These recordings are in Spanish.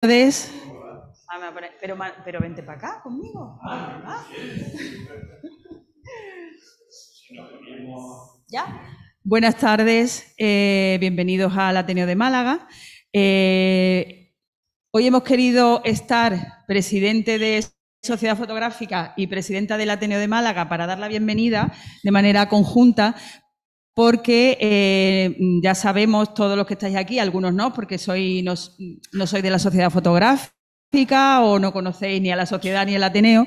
tardes. Ah, pero, vente para acá conmigo. Ah. Buenas tardes, eh, bienvenidos al Ateneo de Málaga. Eh, hoy hemos querido estar presidente de Sociedad Fotográfica y presidenta del Ateneo de Málaga para dar la bienvenida de manera conjunta, porque eh, ya sabemos todos los que estáis aquí, algunos no, porque no, soy de la sociedad fotográfica o no conocéis ni a la sociedad ni al Ateneo,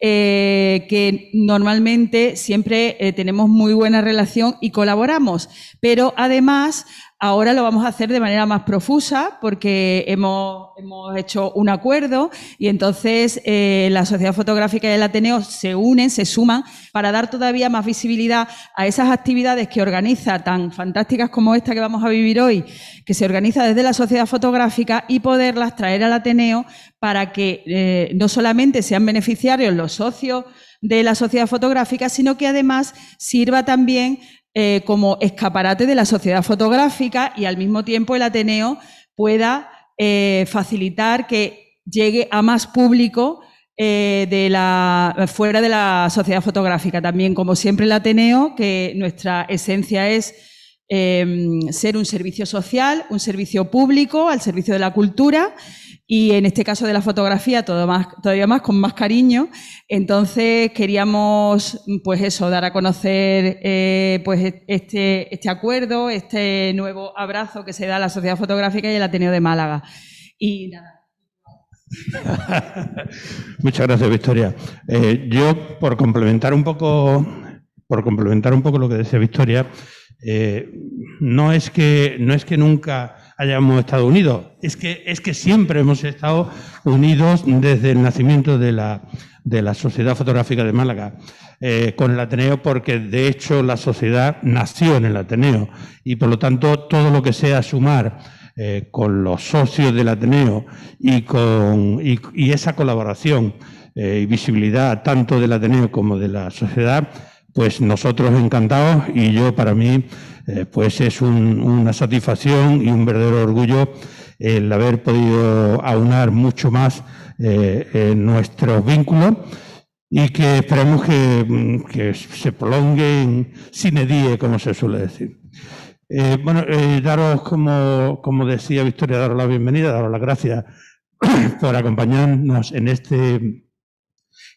eh, que normalmente siempre eh, tenemos muy buena relación y colaboramos, pero además Ahora lo vamos a hacer de manera más profusa porque hemos, hecho un acuerdo y entonces eh, la Sociedad Fotográfica y el Ateneo se unen, se suman para dar todavía más visibilidad a esas actividades que organiza, tan fantásticas como esta que vamos a vivir hoy, que se organiza desde la Sociedad Fotográfica y poderlas traer al Ateneo para que eh, no solamente sean beneficiarios los socios, de la sociedad fotográfica, sino que además sirva también eh, como escaparate de la sociedad fotográfica y al mismo tiempo el Ateneo pueda eh, facilitar que llegue a más público eh, de la, fuera de la sociedad fotográfica. También, como siempre, el Ateneo, que nuestra esencia es ser un servicio social, un servicio público, al servicio de la cultura y en este caso de la fotografía todo más, todavía más con más cariño. Entonces queríamos, pues eso, dar a conocer eh, pues este, este acuerdo, este nuevo abrazo que se da a la Sociedad Fotográfica y el Ateneo de Málaga. Y nada. Muchas gracias, Victoria. Eh, yo, por complementar un poco, por complementar un poco lo que decía Victoria, eh, no es que no es que nunca hayamos estado unidos. Es que, es que siempre hemos estado unidos desde el nacimiento de la, de la Sociedad Fotográfica de Málaga. Eh, con el Ateneo porque de hecho la sociedad nació en el Ateneo y por lo tanto todo lo que sea sumar eh, con los socios del Ateneo y, con, esa colaboración eh, y visibilidad tanto del Ateneo como de la sociedad pues nosotros encantados y yo para mí eh, pues es una satisfacción y un verdadero orgullo el haber podido aunar mucho más eh, nuestros vínculos y que esperemos que, mm, que se prolonguen sin edie, como se suele decir. Eh, bueno, daros, como, como decía Victoria, daros la bienvenida, daros las gracias por acompañarnos en, este,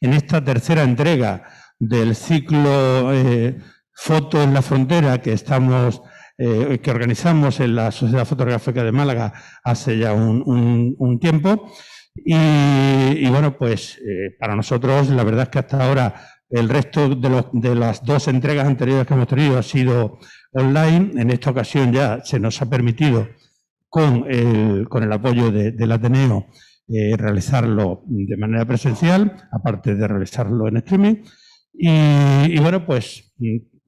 en esta tercera entrega del ciclo eh, Foto en la Frontera que estamos eh, que organizamos en la Sociedad Fotográfica de Málaga hace ya un, tiempo. Y, bueno, pues eh, para nosotros la verdad es que hasta ahora el resto de, las dos entregas anteriores que hemos tenido ha sido online. En esta ocasión ya se nos ha permitido, con el, con el apoyo del Ateneo, realizarlo de manera presencial, aparte de realizarlo en streaming. Y, bueno, pues,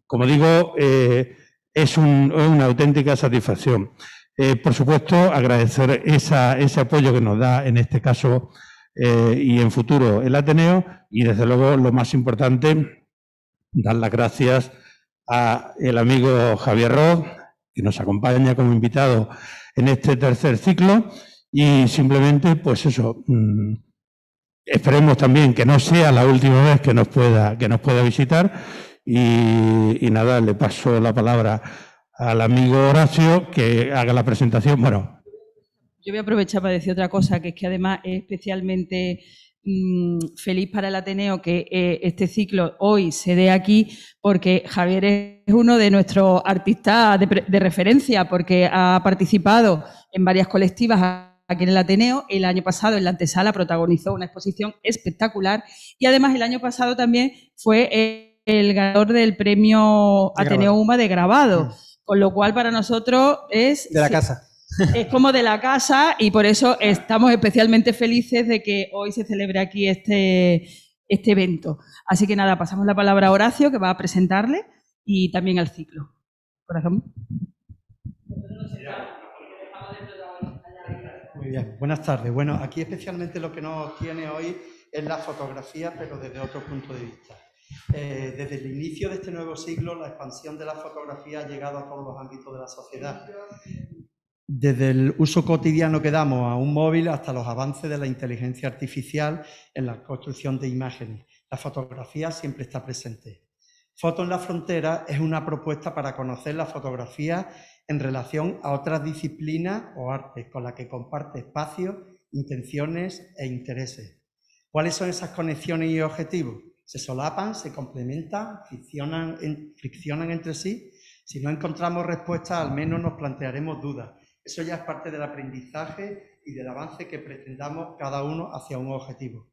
como digo, eh, es, una auténtica satisfacción. Eh, por supuesto, agradecer ese apoyo que nos da en este caso eh, y en futuro el Ateneo y, desde luego, lo más importante, dar las gracias a el amigo Javier Rod, que nos acompaña como invitado en este tercer ciclo y simplemente, pues eso, mm, Esperemos también que no sea la última vez que nos pueda, que nos pueda visitar. Y, nada, le paso la palabra al amigo Horacio que haga la presentación. Bueno. Yo voy a aprovechar para decir otra cosa, que es que además es especialmente mm, feliz para el Ateneo que eh, este ciclo hoy se dé aquí, porque Javier es uno de nuestros artistas de, referencia, porque ha participado en varias colectivas, aquí en el Ateneo. El año pasado en la antesala protagonizó una exposición espectacular y además el año pasado también fue el ganador del premio Ateneo UMA de grabado, mm. con lo cual para nosotros es... De la casa. Es como de la casa y por eso estamos especialmente felices de que hoy se celebre aquí este, este evento. Así que nada, pasamos la palabra a Horacio que va a presentarle y también al ciclo. Corazón buenas tardes. Bueno, aquí especialmente lo que nos tiene hoy es la fotografía, pero desde otro punto de vista. Eh, desde el inicio de este nuevo siglo, la expansión de la fotografía ha llegado a todos los ámbitos de la sociedad. Desde el uso cotidiano que damos a un móvil hasta los avances de la inteligencia artificial en la construcción de imágenes, la fotografía siempre está presente. Foto en la frontera es una propuesta para conocer la fotografía en relación a otras disciplinas o artes con las que comparte espacios, intenciones e intereses. ¿Cuáles son esas conexiones y objetivos? ¿Se solapan, se complementan, friccionan, friccionan entre sí? Si no encontramos respuestas, al menos nos plantearemos dudas. Eso ya es parte del aprendizaje y del avance que pretendamos cada uno hacia un objetivo.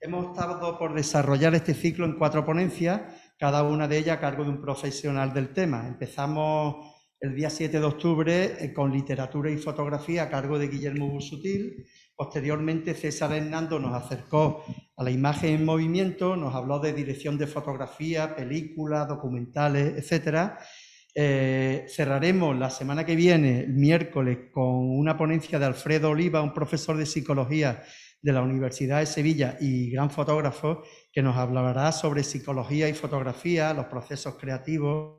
Hemos estado por desarrollar este ciclo en cuatro ponencias, cada una de ellas a cargo de un profesional del tema. Empezamos el día 7 de octubre eh, con literatura y fotografía a cargo de Guillermo Busutil. Posteriormente, César Hernando nos acercó a la imagen en movimiento, nos habló de dirección de fotografía, películas, documentales, etc. Eh, cerraremos la semana que viene, el miércoles, con una ponencia de Alfredo Oliva, un profesor de psicología de la Universidad de Sevilla y gran fotógrafo, que nos hablará sobre psicología y fotografía, los procesos creativos,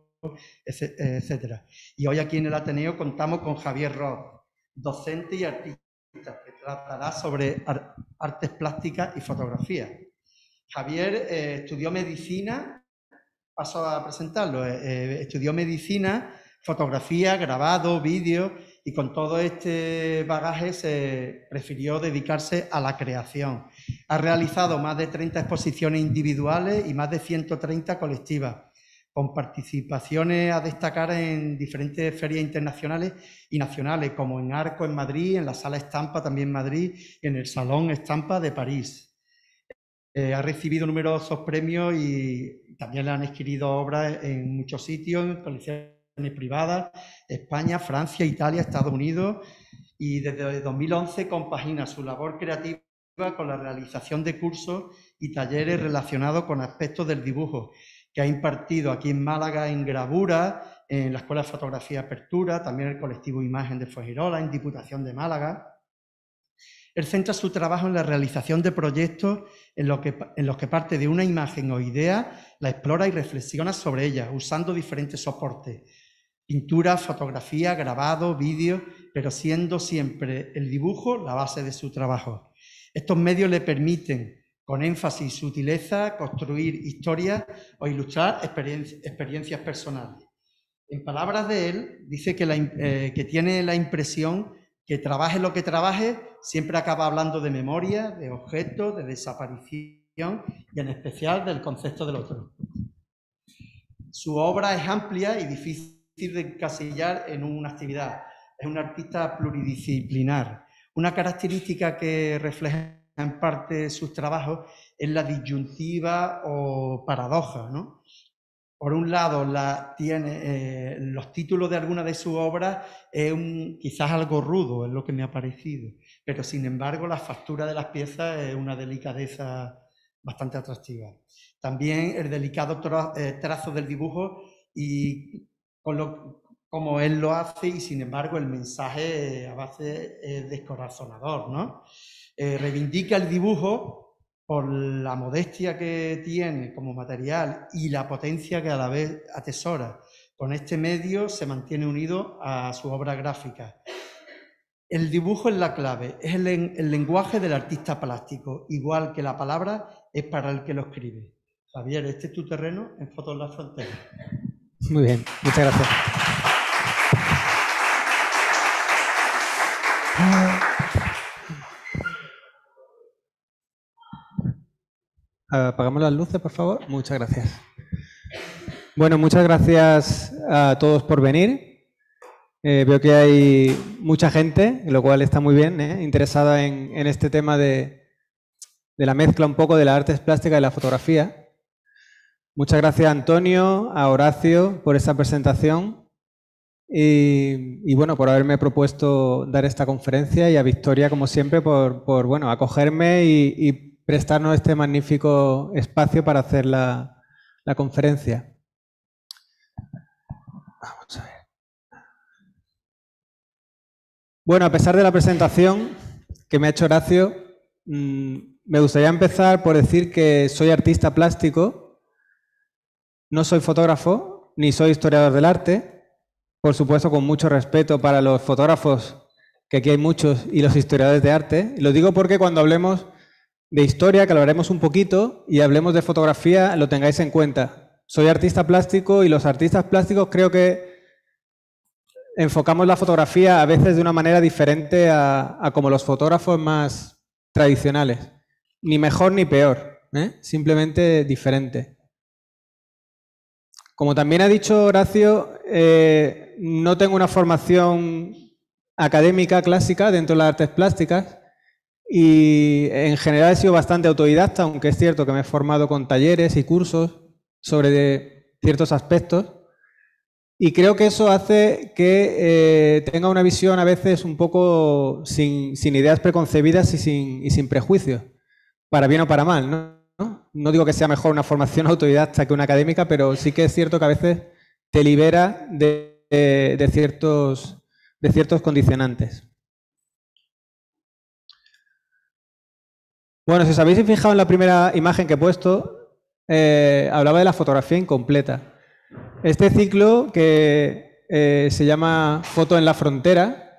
etcétera. Y hoy aquí en el Ateneo contamos con Javier Roth, docente y artista, que tratará sobre artes plásticas y fotografía. Javier eh, estudió medicina, paso a presentarlo, eh, eh, estudió medicina, fotografía, grabado, vídeo, y con todo este bagaje se prefirió dedicarse a la creación. Ha realizado más de 30 exposiciones individuales y más de 130 colectivas con participaciones a destacar en diferentes ferias internacionales y nacionales, como en Arco en Madrid, en la Sala Estampa también en Madrid, en el Salón Estampa de París. Eh, ha recibido numerosos premios y también le han adquirido obras en muchos sitios, en colecciones privadas, España, Francia, Italia, Estados Unidos, y desde 2011 compagina su labor creativa con la realización de cursos y talleres relacionados con aspectos del dibujo ha impartido aquí en Málaga en Grabura, en la Escuela de Fotografía Apertura, también el colectivo Imagen de Fuengirola, en Diputación de Málaga. Él centra su trabajo en la realización de proyectos en que, en los que parte de una imagen o idea, la explora y reflexiona sobre ella, usando diferentes soportes, pintura, fotografía, grabado, vídeo, pero siendo siempre el dibujo la base de su trabajo. Estos medios le permiten con énfasis y sutileza, construir historias o ilustrar experiencias personales. En palabras de él, dice que, eh, que tiene la impresión que trabaje lo que trabaje, siempre acaba hablando de memoria, de objetos, de desaparición y en especial del concepto del otro. Su obra es amplia y difícil de encasillar en una actividad. Es un artista pluridisciplinar, una característica que refleja en parte sus trabajos, es la disyuntiva o paradoja. ¿no? Por un lado, la, tiene, eh, los títulos de alguna de sus obras es un, quizás algo rudo, es lo que me ha parecido, pero sin embargo la factura de las piezas es una delicadeza bastante atractiva. También el delicado eh, trazo del dibujo y con como él lo hace y sin embargo el mensaje a base es descorazonador, ¿no? Eh, reivindica el dibujo por la modestia que tiene como material y la potencia que a la vez atesora. Con este medio se mantiene unido a su obra gráfica. El dibujo es la clave, es el, lenguaje del artista plástico, igual que la palabra es para el que lo escribe. Javier, este es tu terreno en Fotos de la Frontera. Muy bien, muchas gracias. Apagamos las luces, por favor. Muchas gracias. Bueno, muchas gracias a todos por venir. Eh, veo que hay mucha gente, lo cual está muy bien, ¿eh? interesada en, este tema de, la mezcla un poco de las artes plásticas y la fotografía. Muchas gracias a Antonio, a Horacio por esta presentación y, bueno, por haberme propuesto dar esta conferencia y a Victoria, como siempre, por, bueno, acogerme y, y prestarnos este magnífico espacio para hacer la, conferencia. Bueno, a pesar de la presentación que me ha hecho Horacio, mm, me gustaría empezar por decir que soy artista plástico, no soy fotógrafo, ni soy historiador del arte, por supuesto con mucho respeto para los fotógrafos, que aquí hay muchos, y los historiadores de arte. Lo digo porque cuando hablemos de historia, que hablaremos un poquito, y hablemos de fotografía, lo tengáis en cuenta. Soy artista plástico y los artistas plásticos creo que enfocamos la fotografía a veces de una manera diferente a, como los fotógrafos más tradicionales. Ni mejor ni peor, ¿eh? simplemente diferente. Como también ha dicho Horacio, eh, no tengo una formación académica clásica dentro de las artes plásticas, y en general he sido bastante autodidacta, aunque es cierto que me he formado con talleres y cursos sobre ciertos aspectos. Y creo que eso hace que eh, tenga una visión a veces un poco sin, ideas preconcebidas y sin, y prejuicios, para bien o para mal. ¿no? digo que sea mejor una formación autodidacta que una académica, pero sí que es cierto que a veces te libera de ciertos condicionantes. Bueno, si os habéis fijado en la primera imagen que he puesto, eh, hablaba de la fotografía incompleta. Este ciclo que eh, se llama Foto en la Frontera,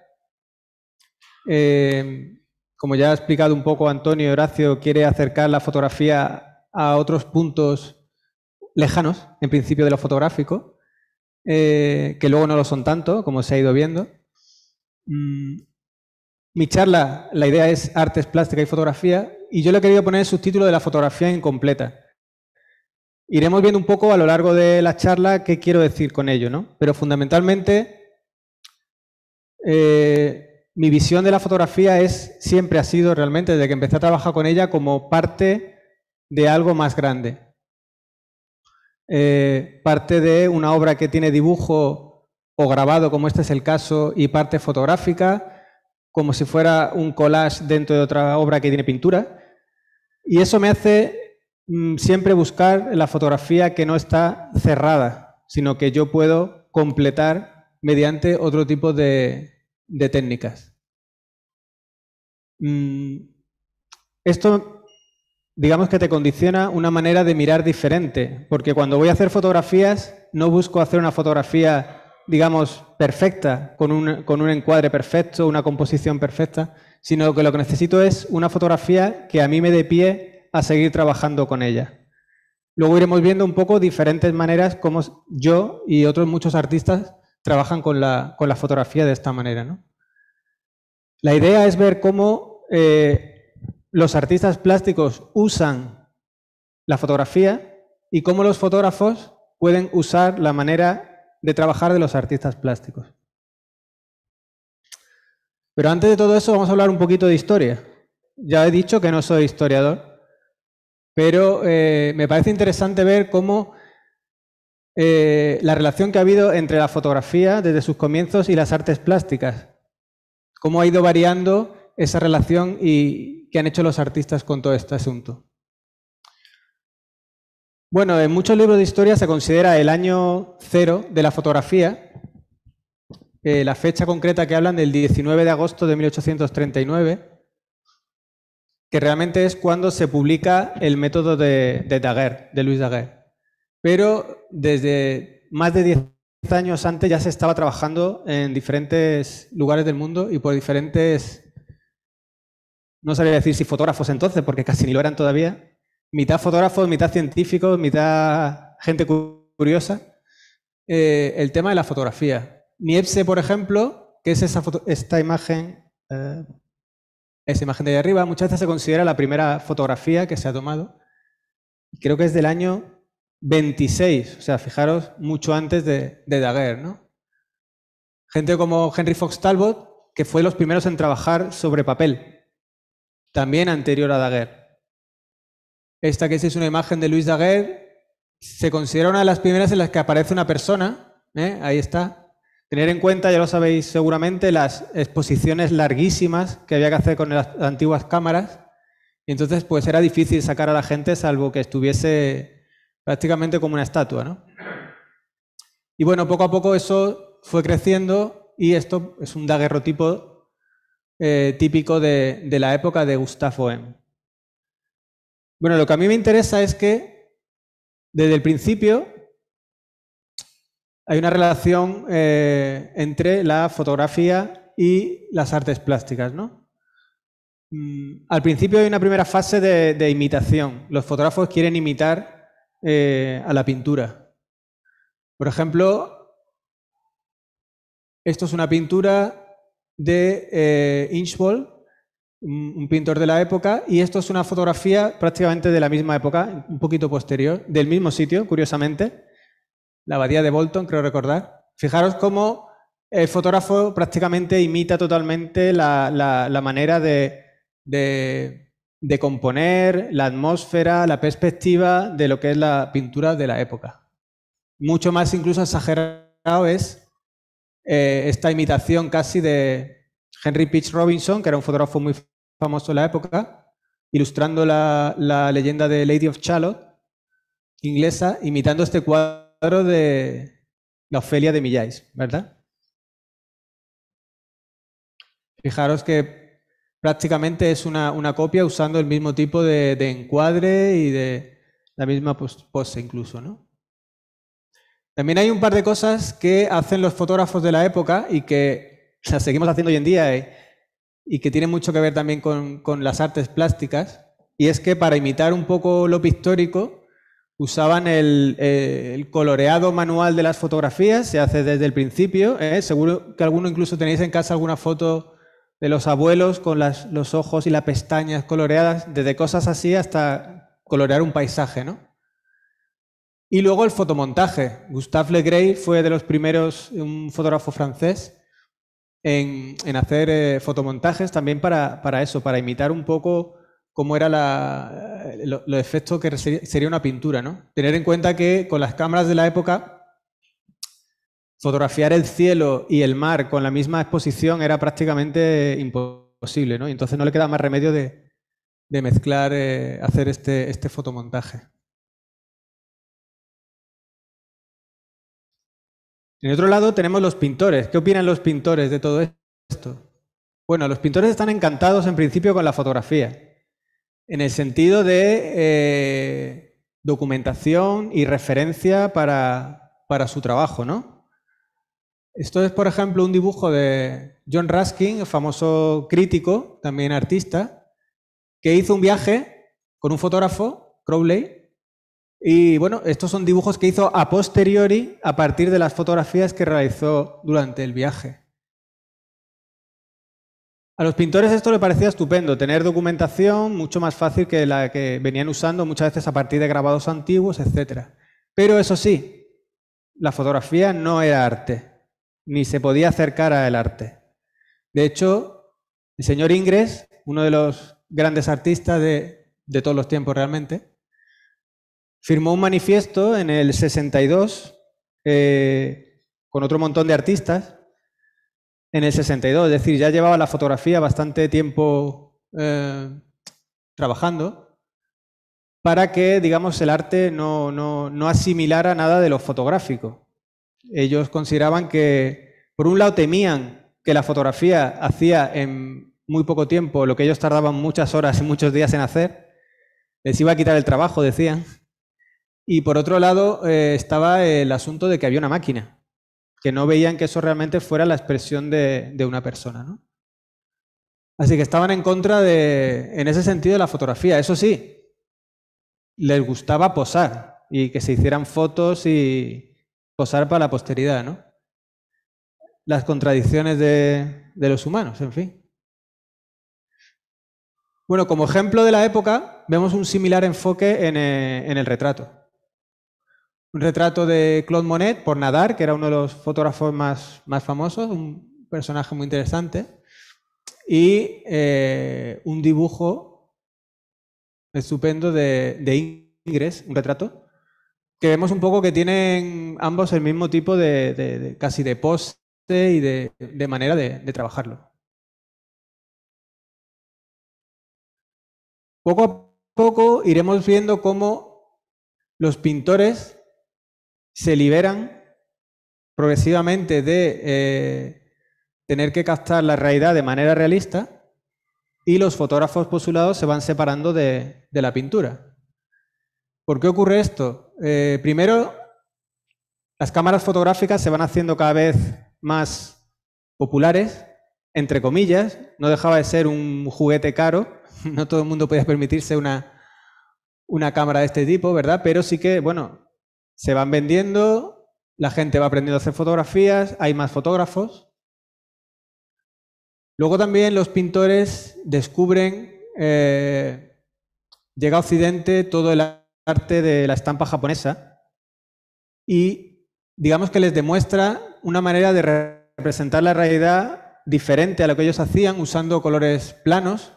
eh, como ya ha explicado un poco Antonio Horacio, quiere acercar la fotografía a otros puntos lejanos, en principio de lo fotográfico, que luego no lo son tanto, como se ha ido viendo. Mm, mi charla, la idea es artes, plástica y fotografía, y yo le he querido poner el subtítulo de la fotografía incompleta. Iremos viendo un poco a lo largo de la charla qué quiero decir con ello, ¿no? Pero fundamentalmente, eh, mi visión de la fotografía es, siempre ha sido realmente, desde que empecé a trabajar con ella, como parte de algo más grande. Eh, parte de una obra que tiene dibujo o grabado, como este es el caso, y parte fotográfica, como si fuera un collage dentro de otra obra que tiene pintura y eso me hace mm, siempre buscar la fotografía que no está cerrada, sino que yo puedo completar mediante otro tipo de, técnicas. Mm, esto, digamos que te condiciona una manera de mirar diferente, porque cuando voy a hacer fotografías, no busco hacer una fotografía digamos, perfecta, con un, con un encuadre perfecto, una composición perfecta, sino que lo que necesito es una fotografía que a mí me dé pie a seguir trabajando con ella. Luego iremos viendo un poco diferentes maneras como yo y otros muchos artistas trabajan con la, fotografía de esta manera. ¿no? La idea es ver cómo eh, los artistas plásticos usan la fotografía y cómo los fotógrafos pueden usar la manera de trabajar de los artistas plásticos. Pero antes de todo eso vamos a hablar un poquito de historia. Ya he dicho que no soy historiador, pero eh, me parece interesante ver cómo eh, la relación que ha habido entre la fotografía desde sus comienzos y las artes plásticas, cómo ha ido variando esa relación y qué han hecho los artistas con todo este asunto. Bueno, en muchos libros de historia se considera el año cero de la fotografía eh, la fecha concreta que hablan del 19 de agosto de 1839, que realmente es cuando se publica el método de, Daguerre, de Luis Daguerre. Pero desde más de 10 años antes ya se estaba trabajando en diferentes lugares del mundo y por diferentes, no sabría decir si fotógrafos entonces, porque casi ni lo eran todavía, mitad fotógrafos, mitad científicos, mitad gente curiosa, eh, el tema de la fotografía. Niepce, por ejemplo, que es esta imagen, eh, esa imagen de arriba, muchas veces se considera la primera fotografía que se ha tomado. Creo que es del año 26, o sea, fijaros, mucho antes de, Daguerre, Gente como Henry Fox Talbot, que fue los primeros en trabajar sobre papel, también anterior a Daguerre. Esta que es, una imagen de Luis Daguerre, se considera una de las primeras en las que aparece una persona, ¿eh? ahí está, Tener en cuenta, ya lo sabéis seguramente, las exposiciones larguísimas que había que hacer con las antiguas cámaras. Y entonces, pues era difícil sacar a la gente, salvo que estuviese prácticamente como una estatua, ¿no? Y bueno, poco a poco eso fue creciendo y esto es un daguerrotipo eh, típico de, de la época de Gustavo M. Bueno, lo que a mí me interesa es que desde el principio hay una relación eh, entre la fotografía y las artes plásticas, mm, al principio hay una primera fase de, imitación. Los fotógrafos quieren imitar eh, a la pintura. Por ejemplo, esto es una pintura de eh, un pintor de la época, y esto es una fotografía prácticamente de la misma época, un poquito posterior, del mismo sitio, curiosamente la abadía de Bolton, creo recordar. Fijaros cómo el fotógrafo prácticamente imita totalmente la, la, manera de, de, componer, la atmósfera, la perspectiva de lo que es la pintura de la época. Mucho más incluso exagerado es eh, esta imitación casi de Henry Pitch Robinson, que era un fotógrafo muy famoso en la época, ilustrando la, la leyenda de Lady of Charlotte, inglesa, imitando este cuadro de la Ofelia de Millais, ¿verdad? Fijaros que prácticamente es una, copia usando el mismo tipo de, encuadre y de la misma pose incluso, ¿no? También hay un par de cosas que hacen los fotógrafos de la época y que seguimos haciendo hoy en día ¿eh? y que tienen mucho que ver también con, con las artes plásticas. Y es que para imitar un poco lo pictórico, usaban eh, el, coloreado manual de las fotografías, se hace desde el principio. ¿eh? Seguro que alguno incluso tenéis en casa alguna foto de los abuelos con los ojos y las pestañas coloreadas, desde cosas así hasta colorear un paisaje, ¿no? Y luego el fotomontaje. Gustave Le Gray fue de los primeros, un fotógrafo francés, en, hacer eh, fotomontajes también para eso, para imitar un poco cómo era la, lo, que sería una pintura, ¿no? Tener en cuenta que con las cámaras de la época fotografiar el cielo y el mar con la misma exposición era prácticamente imposible, ¿no? Y entonces no le queda más remedio de, mezclar, eh, hacer este, este fotomontaje. En otro lado tenemos los pintores. ¿Qué opinan los pintores de todo esto? Bueno, los pintores están encantados en principio con la fotografía. En el sentido de eh, documentación y referencia para, su trabajo, ¿no? Esto es, por ejemplo, un dibujo de John Ruskin, famoso crítico, también artista, que hizo un viaje con un fotógrafo, Crowley, y bueno, estos son dibujos que hizo a posteriori a partir de las fotografías que realizó durante el viaje. A los pintores esto le parecía estupendo, tener documentación mucho más fácil que la que venían usando muchas veces a partir de grabados antiguos, etc. Pero eso sí, la fotografía no era arte, ni se podía acercar al arte. De hecho, el señor Ingres, uno de los grandes artistas de, de todos los tiempos realmente, firmó un manifiesto en el 62 eh, con otro montón de artistas en el 62, es decir, ya llevaba la fotografía bastante tiempo eh, trabajando para que, digamos, el arte no, asimilara nada de lo fotográfico. Ellos consideraban que, por un lado, temían que la fotografía hacía en muy poco tiempo lo que ellos tardaban muchas horas y muchos días en hacer, les iba a quitar el trabajo, decían. Y por otro lado, eh, estaba el asunto de que había una máquina que no veían que eso realmente fuera la expresión de, una persona. ¿no? Así que estaban en contra de, en ese sentido, de la fotografía. Eso sí, les gustaba posar y que se hicieran fotos y posar para la posteridad, ¿no? Las contradicciones de, los humanos, en fin. Bueno, como ejemplo de la época, vemos un similar enfoque en eh, el retrato un retrato de Claude Monet por Nadar, que era uno de los fotógrafos más, más famosos, un personaje muy interesante, y eh, un dibujo estupendo de, de, Ingres, un retrato, que vemos un poco que tienen ambos el mismo tipo de casi de poste y de, manera de trabajarlo. Poco a poco iremos viendo cómo los pintores se liberan progresivamente de eh, tener que captar la realidad de manera realista y los fotógrafos postulados se van separando de, la pintura. ¿Por qué ocurre esto? Eh, primero, las cámaras fotográficas se van haciendo cada vez más populares, entre comillas, no dejaba de ser un juguete caro, no todo el mundo podía permitirse una, una cámara de este tipo, ¿verdad? Pero sí que, bueno, se van vendiendo, la gente va aprendiendo a hacer fotografías, hay más fotógrafos. Luego también los pintores descubren, eh, llega a Occidente todo el arte de la estampa japonesa y digamos que les demuestra una manera de representar la realidad diferente a lo que ellos hacían usando colores planos.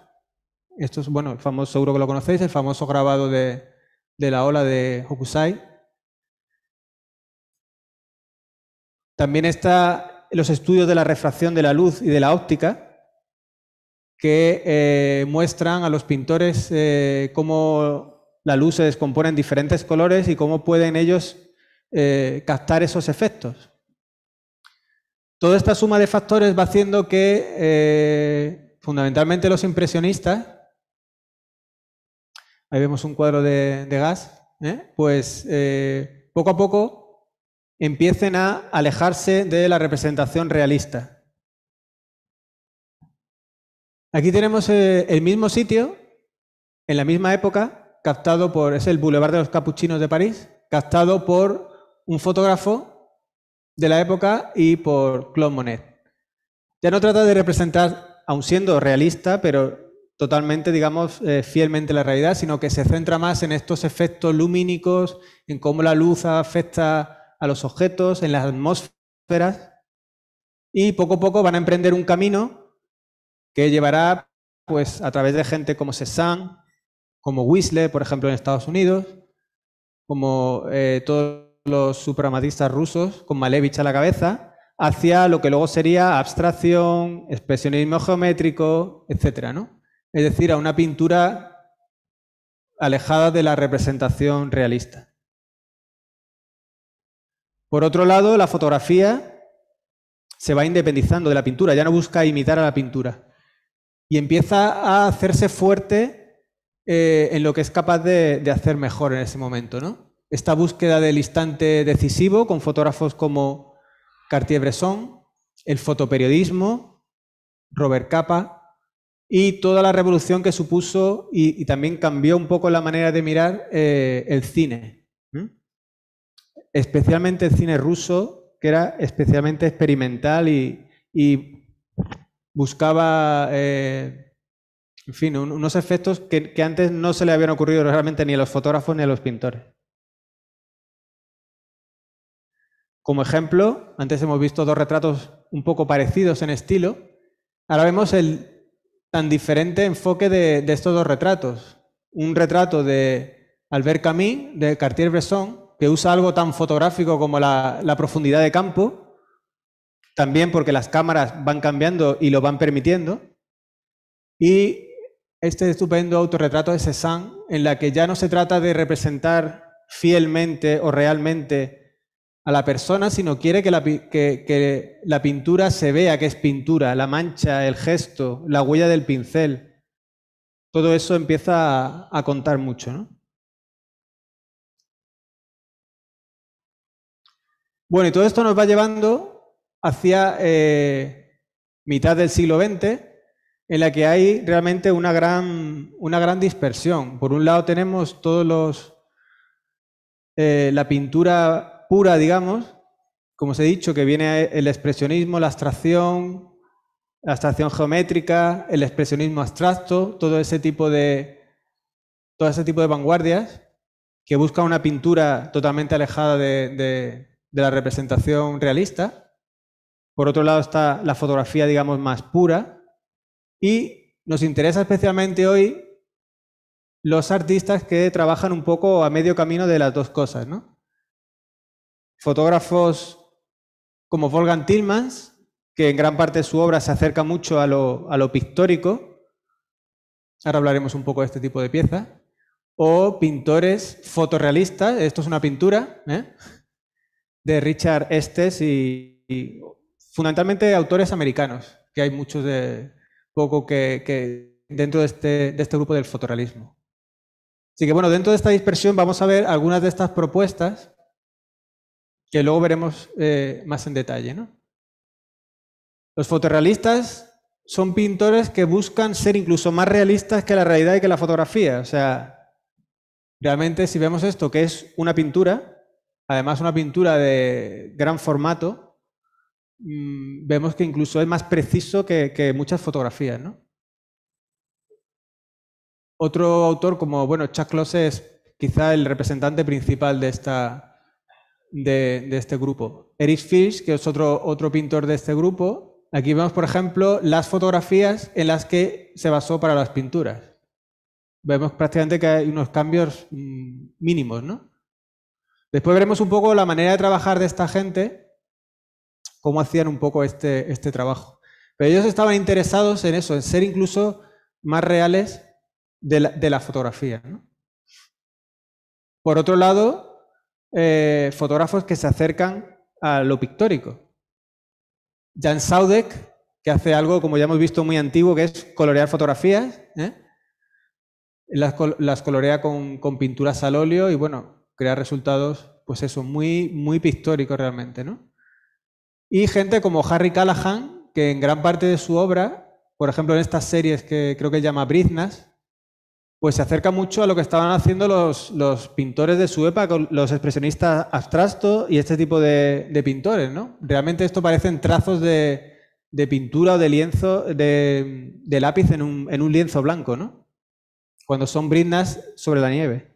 Esto es, bueno, el famoso, seguro que lo conocéis, el famoso grabado de la ola de Hokusai. También están los estudios de la refracción de la luz y de la óptica, que eh, muestran a los pintores eh, cómo la luz se descompone en diferentes colores y cómo pueden ellos eh, captar esos efectos. Toda esta suma de factores va haciendo que fundamentalmente los impresionistas, ahí vemos un cuadro de, de gas, pues poco a poco empiecen a alejarse de la representación realista. Aquí tenemos eh, el mismo sitio, en la misma época, captado por, es el Boulevard de los Capuchinos de París, captado por un fotógrafo de la época y por Claude Monet. Ya no trata de representar, aun siendo realista, pero totalmente, digamos, eh, fielmente la realidad, sino que se centra más en estos efectos lumínicos, en cómo la luz afecta a los objetos, en las atmósferas, y poco a poco van a emprender un camino que llevará pues, a través de gente como Cezanne, como Whistler, por ejemplo, en Estados Unidos, como eh, todos los suprematistas rusos, con Malevich a la cabeza, hacia lo que luego sería abstracción, expresionismo geométrico, etc. ¿no? Es decir, a una pintura alejada de la representación realista. Por otro lado, la fotografía se va independizando de la pintura, ya no busca imitar a la pintura. Y empieza a hacerse fuerte eh, en lo que es capaz de, hacer mejor en ese momento. ¿no? Esta búsqueda del instante decisivo con fotógrafos como Cartier-Bresson, el fotoperiodismo, Robert Capa y toda la revolución que supuso y, también cambió un poco la manera de mirar eh, el cine especialmente el cine ruso, que era especialmente experimental y, buscaba, eh, en fin, unos efectos que, antes no se le habían ocurrido realmente ni a los fotógrafos ni a los pintores. Como ejemplo, antes hemos visto dos retratos un poco parecidos en estilo. Ahora vemos el tan diferente enfoque de, de estos dos retratos. Un retrato de Albert Camus, de Cartier-Bresson, que usa algo tan fotográfico como la, profundidad de campo, también porque las cámaras van cambiando y lo van permitiendo. Y este estupendo autorretrato de Cézanne, en la que ya no se trata de representar fielmente o realmente a la persona, sino quiere que la, pintura se vea que es pintura, la mancha, el gesto, la huella del pincel. Todo eso empieza a contar mucho, ¿no? Bueno, y todo esto nos va llevando hacia eh, mitad del siglo XX, en la que hay realmente una gran, una gran dispersión. Por un lado tenemos todos los eh, la pintura pura, digamos, como os he dicho, que viene el expresionismo, la abstracción, la abstracción geométrica, el expresionismo abstracto, todo ese tipo de todo ese tipo de vanguardias que busca una pintura totalmente alejada de de la representación realista. Por otro lado está la fotografía, digamos, más pura. Y nos interesa especialmente hoy los artistas que trabajan un poco a medio camino de las dos cosas, ¿no? Fotógrafos como Volgan Tillmans, que en gran parte de su obra se acerca mucho a lo, a lo pictórico. Ahora hablaremos un poco de este tipo de pieza. O pintores fotorrealistas, esto es una pintura, ¿eh? de Richard Estes y, fundamentalmente autores americanos, que hay muchos de poco que, dentro de este, de este grupo del fotorealismo. Así que bueno, dentro de esta dispersión vamos a ver algunas de estas propuestas que luego veremos eh, más en detalle. ¿no? Los fotorrealistas son pintores que buscan ser incluso más realistas que la realidad y que la fotografía. O sea, realmente si vemos esto, que es una pintura, Además, una pintura de gran formato, mm, vemos que incluso es más preciso que, muchas fotografías, Otro autor como, bueno, Chuck Close es quizá el representante principal de, esta, este grupo. Eric Fish, que es otro, otro pintor de este grupo. Aquí vemos, por ejemplo, las fotografías en las que se basó para las pinturas. Vemos prácticamente que hay unos cambios mm, mínimos, ¿no? Después veremos un poco la manera de trabajar de esta gente, cómo hacían un poco este, este trabajo. Pero ellos estaban interesados en eso, en ser incluso más reales de la, fotografía. Por otro lado, eh, fotógrafos que se acercan a lo pictórico. Jan Saudek, que hace algo, como ya hemos visto, muy antiguo, que es colorear fotografías. ¿eh? Las, colorea con pinturas al óleo y bueno, crear resultados, pues eso, muy, muy pictórico realmente, ¿no? Y gente como Harry Callahan, que en gran parte de su obra, por ejemplo en estas series que creo que llama Briznas, pues se acerca mucho a lo que estaban haciendo los, pintores de su época, los expresionistas abstractos y este tipo de, pintores, ¿no? Realmente esto parecen trazos de, pintura o de lienzo, de, de lápiz en un, lienzo blanco, ¿no? Cuando son brindas sobre la nieve.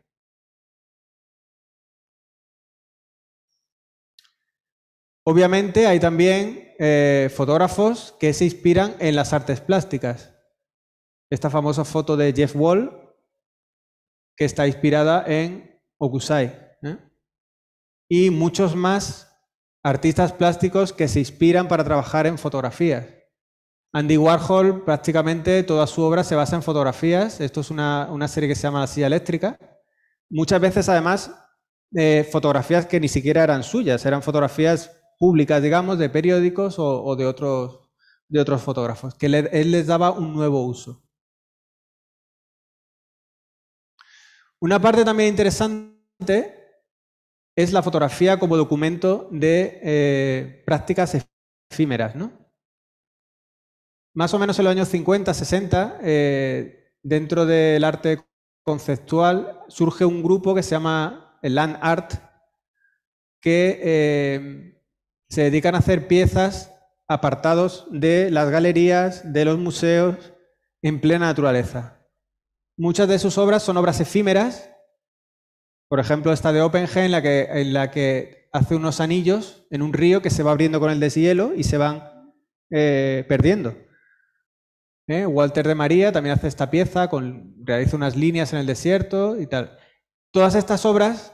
Obviamente hay también eh, fotógrafos que se inspiran en las artes plásticas. Esta famosa foto de Jeff Wall, que está inspirada en Okusai. ¿eh? Y muchos más artistas plásticos que se inspiran para trabajar en fotografías. Andy Warhol prácticamente toda su obra se basa en fotografías. Esto es una, serie que se llama La silla eléctrica. Muchas veces además eh, fotografías que ni siquiera eran suyas, eran fotografías públicas, digamos, de periódicos o, de, otros, de otros fotógrafos, que él les daba un nuevo uso. Una parte también interesante es la fotografía como documento de eh, prácticas efímeras. Más o menos en los años 50, 60, eh, dentro del arte conceptual, surge un grupo que se llama el Land Art, que eh, se dedican a hacer piezas apartados de las galerías, de los museos, en plena naturaleza. Muchas de sus obras son obras efímeras, por ejemplo esta de Oppenheim, en la que, en la que hace unos anillos en un río que se va abriendo con el deshielo y se van eh, perdiendo. Eh, Walter de María también hace esta pieza, con, realiza unas líneas en el desierto y tal. Todas estas obras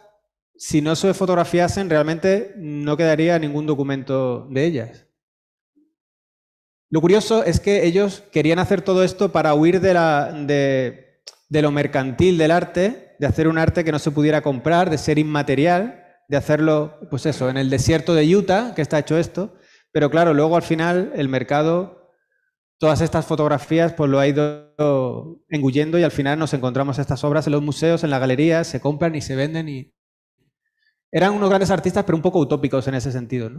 si no se fotografiasen, realmente no quedaría ningún documento de ellas. Lo curioso es que ellos querían hacer todo esto para huir de, la, de, lo mercantil del arte, de hacer un arte que no se pudiera comprar, de ser inmaterial, de hacerlo, pues eso, en el desierto de Utah, que está hecho esto. Pero claro, luego al final el mercado, todas estas fotografías, pues lo ha ido engullendo y al final nos encontramos estas obras en los museos, en las galerías, se compran y se venden y eran unos grandes artistas, pero un poco utópicos en ese sentido,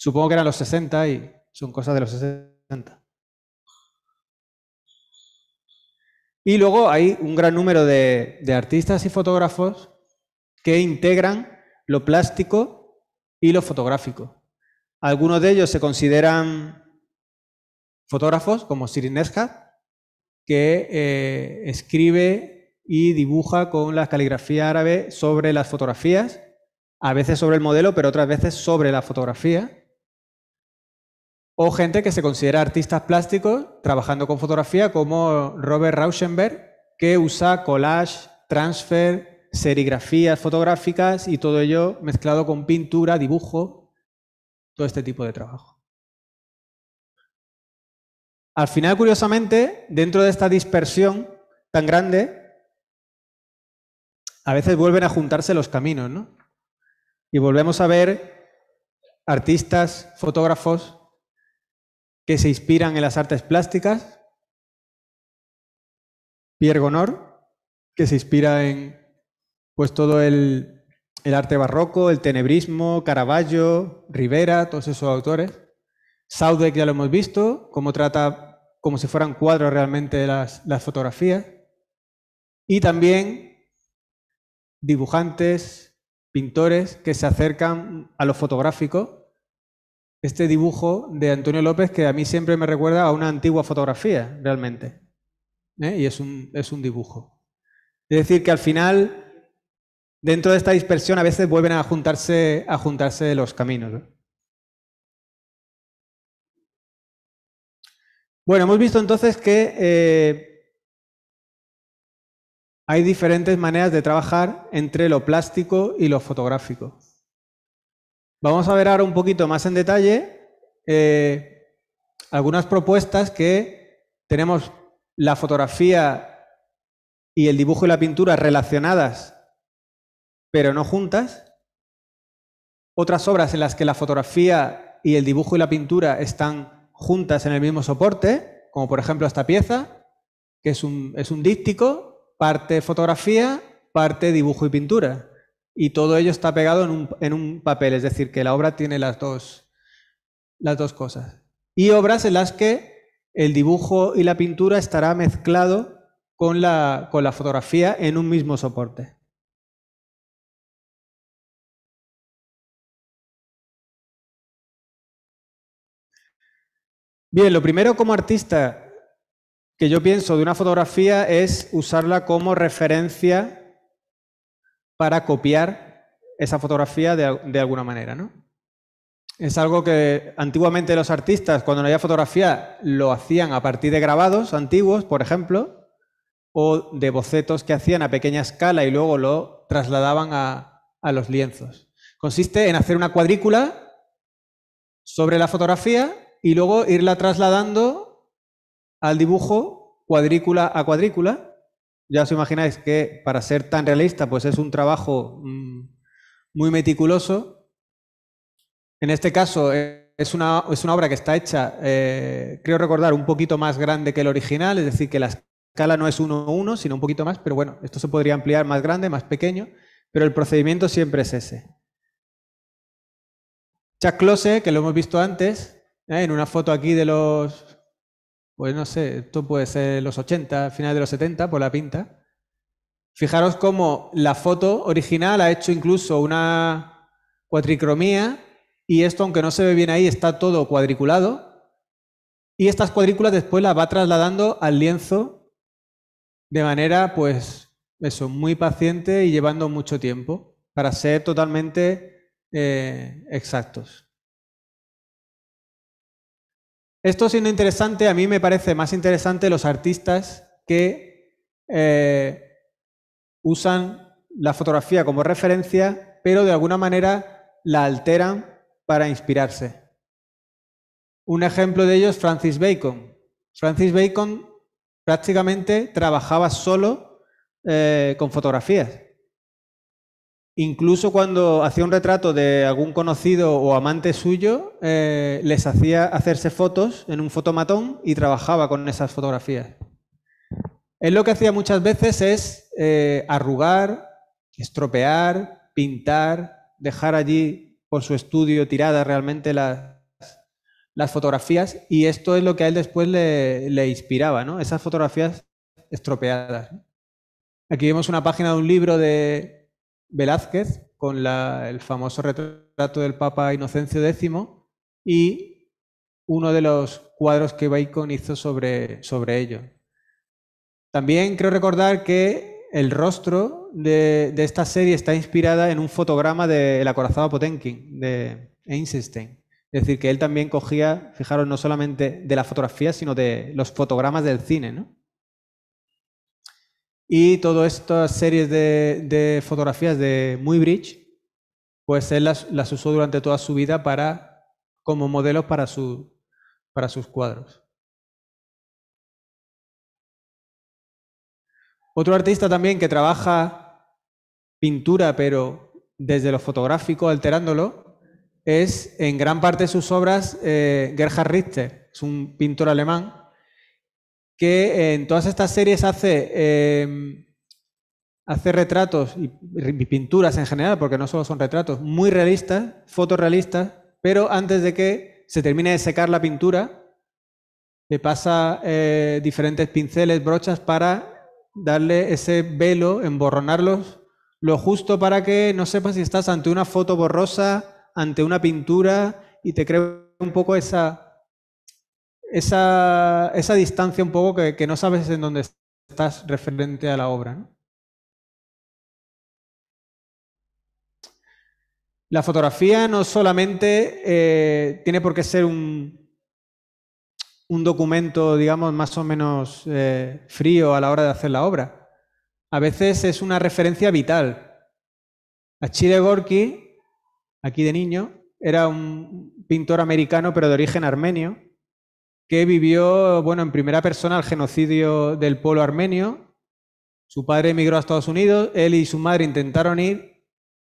Supongo que eran los 60 y son cosas de los 60. Y luego hay un gran número de, artistas y fotógrafos que integran lo plástico y lo fotográfico. Algunos de ellos se consideran fotógrafos, como Sirinesca, que eh, escribe y dibuja con la caligrafía árabe sobre las fotografías, a veces sobre el modelo, pero otras veces sobre la fotografía. O gente que se considera artistas plásticos trabajando con fotografía, como Robert Rauschenberg, que usa collage, transfer, serigrafías fotográficas y todo ello mezclado con pintura, dibujo, todo este tipo de trabajo. Al final, curiosamente, dentro de esta dispersión tan grande, a veces vuelven a juntarse los caminos, ¿no? Y volvemos a ver artistas, fotógrafos que se inspiran en las artes plásticas. Pierre Gonor, que se inspira en pues todo el, arte barroco, el tenebrismo, Caravaggio, Rivera, todos esos autores. que ya lo hemos visto, cómo trata como si fueran cuadros realmente las fotografías. Y también dibujantes, pintores que se acercan a lo fotográfico. Este dibujo de Antonio López que a mí siempre me recuerda a una antigua fotografía, realmente. ¿eh? Y es un, dibujo. Es decir, que al final, dentro de esta dispersión, a veces vuelven a juntarse, a juntarse los caminos. Bueno, hemos visto entonces que eh, hay diferentes maneras de trabajar entre lo plástico y lo fotográfico. Vamos a ver ahora un poquito más en detalle eh, algunas propuestas que tenemos la fotografía y el dibujo y la pintura relacionadas, pero no juntas. Otras obras en las que la fotografía y el dibujo y la pintura están juntas en el mismo soporte, como por ejemplo esta pieza, que es un, es un díptico parte fotografía, parte dibujo y pintura. Y todo ello está pegado en un, papel, es decir, que la obra tiene las dos, cosas. Y obras en las que el dibujo y la pintura estará mezclado con la fotografía en un mismo soporte. Bien, lo primero como artista que yo pienso de una fotografía es usarla como referencia para copiar esa fotografía de, alguna manera, Es algo que antiguamente los artistas, cuando no había fotografía, lo hacían a partir de grabados antiguos, por ejemplo, o de bocetos que hacían a pequeña escala y luego lo trasladaban a, a los lienzos. Consiste en hacer una cuadrícula sobre la fotografía y luego irla trasladando al dibujo cuadrícula a cuadrícula. Ya os imagináis que para ser tan realista, pues es un trabajo mm, muy meticuloso. En este caso eh, es una, es una obra que está hecha, eh, creo recordar, un poquito más grande que el original, es decir, que la escala no es 1-1, sino un poquito más, pero bueno, esto se podría ampliar más grande, más pequeño, pero el procedimiento siempre es ese. Chuck Close, que lo hemos visto antes, eh, en una foto aquí de los pues no sé, esto puede ser los 80, finales de los 70, por la pinta. Fijaros cómo la foto original ha hecho incluso una cuatricromía y esto, aunque no se ve bien ahí, está todo cuadriculado. Y estas cuadrículas después las va trasladando al lienzo de manera, pues, eso, muy paciente y llevando mucho tiempo para ser totalmente eh, exactos. Esto siendo interesante, a mí me parece más interesante los artistas que eh, usan la fotografía como referencia, pero de alguna manera la alteran para inspirarse. Un ejemplo de ello es Francis Bacon. Francis Bacon prácticamente trabajaba solo eh, con fotografías. Incluso cuando hacía un retrato de algún conocido o amante suyo, eh, les hacía hacerse fotos en un fotomatón y trabajaba con esas fotografías. Él lo que hacía muchas veces es eh, arrugar, estropear, pintar, dejar allí por su estudio tiradas realmente las, fotografías y esto es lo que a él después le, le inspiraba, ¿no? esas fotografías estropeadas. Aquí vemos una página de un libro de, Velázquez con el famoso retrato del Papa Inocencio X y uno de los cuadros que Bacon hizo sobre, sobre ello. También creo recordar que el rostro de, esta serie está inspirada en un fotograma del de acorazado Potemkin de Einstein. Es decir, que él también cogía, fijaros, no solamente de la fotografía, sino de los fotogramas del cine, ¿no? Y todas estas series de, fotografías de Muybridge, pues él las, usó durante toda su vida para, como modelos para, sus cuadros. Otro artista también que trabaja pintura, pero desde lo fotográfico, alterándolo, es en gran parte de sus obras eh, Gerhard Richter, es un pintor alemán que eh, en todas estas series hace, em, hace retratos y, pinturas en general, porque no solo son retratos, muy realistas, fotorrealistas, pero antes de que se termine de secar la pintura, le pasa eh, diferentes pinceles, brochas para darle ese velo, emborronarlos lo justo para que no sepas si estás ante una foto borrosa, ante una pintura y te creas un poco esa, esa, esa distancia un poco que, no sabes en dónde estás referente a la obra. La fotografía no solamente eh, tiene por qué ser un, documento, digamos, más o menos eh, frío a la hora de hacer la obra. A veces es una referencia vital. Achille Gorky, aquí de niño, era un pintor americano pero de origen armenio que vivió, bueno, en primera persona el genocidio del pueblo armenio. Su padre emigró a Estados Unidos, él y su madre intentaron ir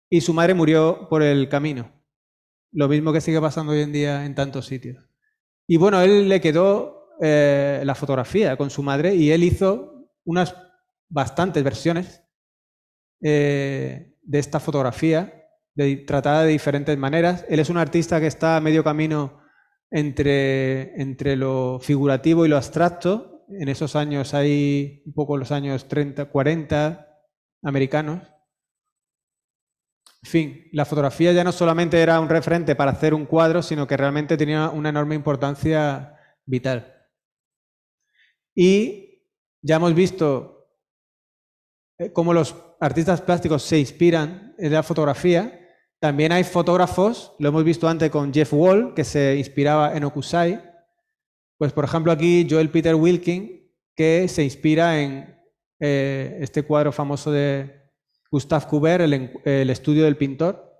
y su madre murió por el camino. Lo mismo que sigue pasando hoy en día en tantos sitios. Y bueno, él le quedó eh, la fotografía con su madre y él hizo unas bastantes versiones eh, de esta fotografía, tratada de diferentes maneras. Él es un artista que está a medio camino entre, lo figurativo y lo abstracto. En esos años hay un poco los años 30, 40 americanos. En fin, la fotografía ya no solamente era un referente para hacer un cuadro, sino que realmente tenía una enorme importancia vital. Y ya hemos visto eh, cómo los artistas plásticos se inspiran en la fotografía también hay fotógrafos, lo hemos visto antes con Jeff Wall, que se inspiraba en Okusai. Pues por ejemplo aquí Joel Peter Wilkin, que se inspira en eh, este cuadro famoso de Gustave Courbet, el, estudio del pintor,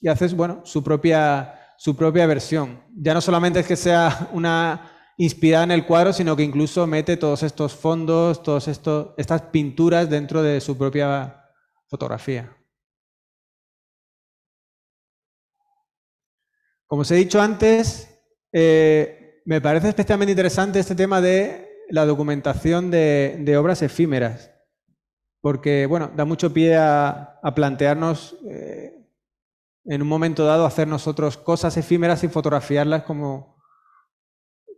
y hace su, propia, su propia versión. Ya no solamente es que sea una inspirada en el cuadro, sino que incluso mete todos estos fondos, todas estas pinturas dentro de su propia fotografía. Como os he dicho antes, eh, me parece especialmente interesante este tema de la documentación de, obras efímeras, porque bueno, da mucho pie a, plantearnos eh, en un momento dado hacer nosotros cosas efímeras y fotografiarlas como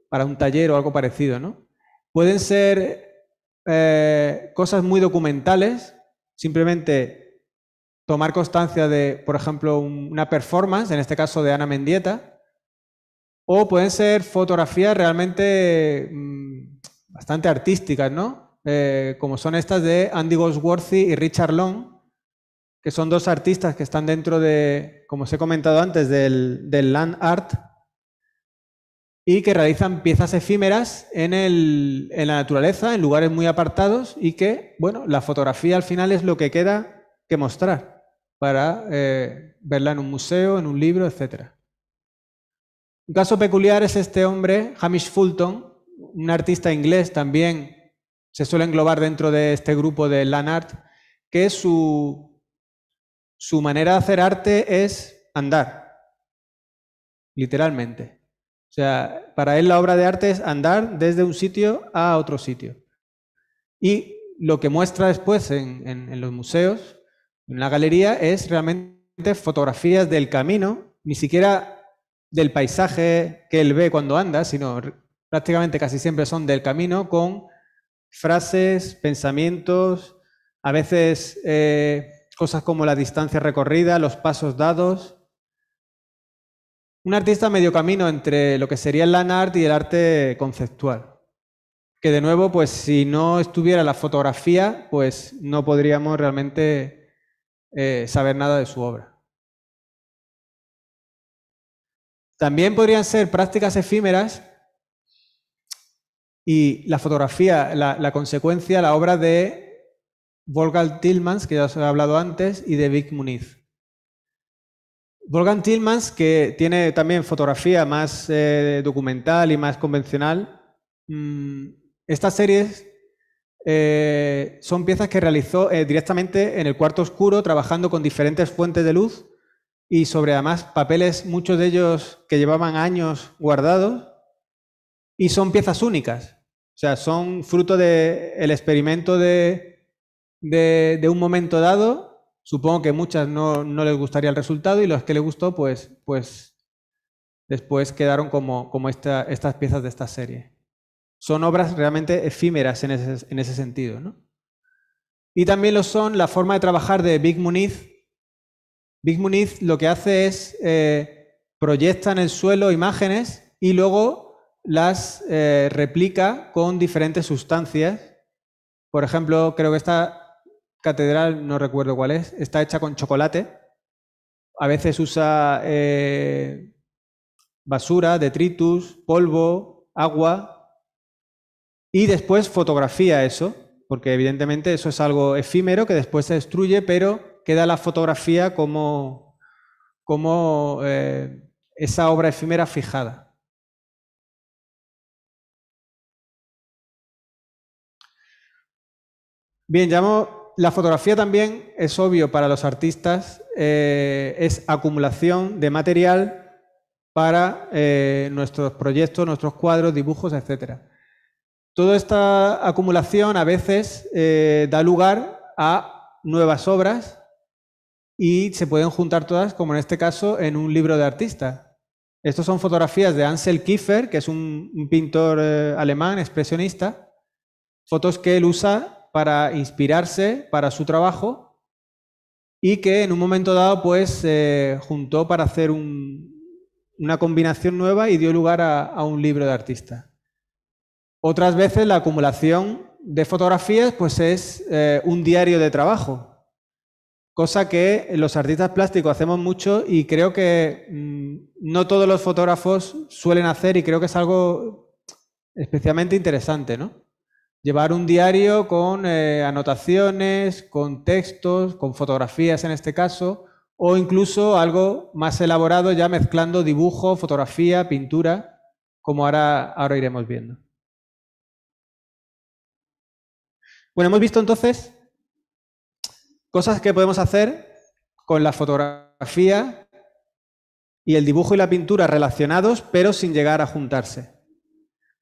para un taller o algo parecido, ¿no? Pueden ser eh, cosas muy documentales, simplemente tomar constancia de, por ejemplo, una performance, en este caso de Ana Mendieta, o pueden ser fotografías realmente mm, bastante artísticas, ¿no? Eh, como son estas de Andy Goldsworthy y Richard Long, que son dos artistas que están dentro de, como os he comentado antes, del, land art y que realizan piezas efímeras en, en la naturaleza, en lugares muy apartados y que, bueno, la fotografía al final es lo que queda que mostrar para eh, verla en un museo, en un libro, etc. Un caso peculiar es este hombre, Hamish Fulton, un artista inglés también, se suele englobar dentro de este grupo de Land Art, que su, su manera de hacer arte es andar, literalmente. O sea, para él la obra de arte es andar desde un sitio a otro sitio. Y lo que muestra después en los museos, en Una galería es realmente fotografías del camino, ni siquiera del paisaje que él ve cuando anda, sino prácticamente casi siempre son del camino con frases, pensamientos, a veces eh, cosas como la distancia recorrida, los pasos dados. Un artista medio camino entre lo que sería el land art y el arte conceptual. Que de nuevo, pues si no estuviera la fotografía, pues no podríamos realmente eh, saber nada de su obra. También podrían ser prácticas efímeras y la fotografía, la, consecuencia, la obra de Volkan Tillmans, que ya os he hablado antes, y de Vic Muniz. Volkan Tillmans, que tiene también fotografía más eh, documental y más convencional, mm, estas series eh, son piezas que realizó eh, directamente en el cuarto oscuro, trabajando con diferentes fuentes de luz y sobre además papeles, muchos de ellos que llevaban años guardados, y son piezas únicas. O sea, son fruto del de experimento de, de, un momento dado. Supongo que muchas no, no, les gustaría el resultado y los que les gustó, pues, pues después quedaron como, como estas piezas de esta serie. Son obras realmente efímeras en ese, sentido. Y también lo son la forma de trabajar de Big Muniz. Big Muniz lo que hace es proyectar eh, proyecta en el suelo imágenes y luego las eh, replica con diferentes sustancias. Por ejemplo, creo que esta catedral, no recuerdo cuál es, está hecha con chocolate. A veces usa eh, basura, detritus, polvo, agua, y después fotografía eso, porque evidentemente eso es algo efímero que después se destruye, pero queda la fotografía como, eh, esa obra efímera fijada. Bien, la fotografía también, es obvio para los artistas, eh, es acumulación de material para eh, nuestros proyectos, nuestros cuadros, dibujos, etcétera. Toda esta acumulación a veces eh, da lugar a nuevas obras y se pueden juntar todas, como en este caso, en un libro de artista. Estas son fotografías de Ansel Kiefer, que es un, pintor eh, alemán, expresionista, fotos que él usa para inspirarse para su trabajo y que en un momento dado pues eh, juntó para hacer una combinación nueva y dio lugar a un libro de artista. Otras veces la acumulación de fotografías pues es eh, un diario de trabajo, cosa que los artistas plásticos hacemos mucho y creo que mm, no todos los fotógrafos suelen hacer y creo que es algo especialmente interesante, ¿no? Llevar un diario con eh, anotaciones, con textos, con fotografías en este caso, o incluso algo más elaborado ya mezclando dibujo, fotografía, pintura, como ahora iremos viendo. Bueno, hemos visto entonces cosas que podemos hacer con la fotografía y el dibujo y la pintura relacionados, pero sin llegar a juntarse.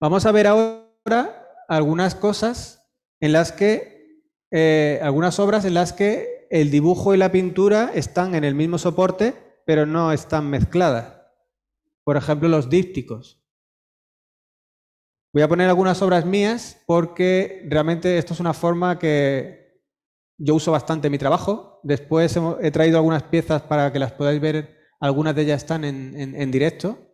Vamos a ver ahora algunas cosas en las que, eh, algunas obras en las que el dibujo y la pintura están en el mismo soporte, pero no están mezcladas. Por ejemplo, los dípticos. Voy a poner algunas obras mías porque realmente esto es una forma que yo uso bastante en mi trabajo. Después he traído algunas piezas para que las podáis ver. Algunas de ellas están en, directo.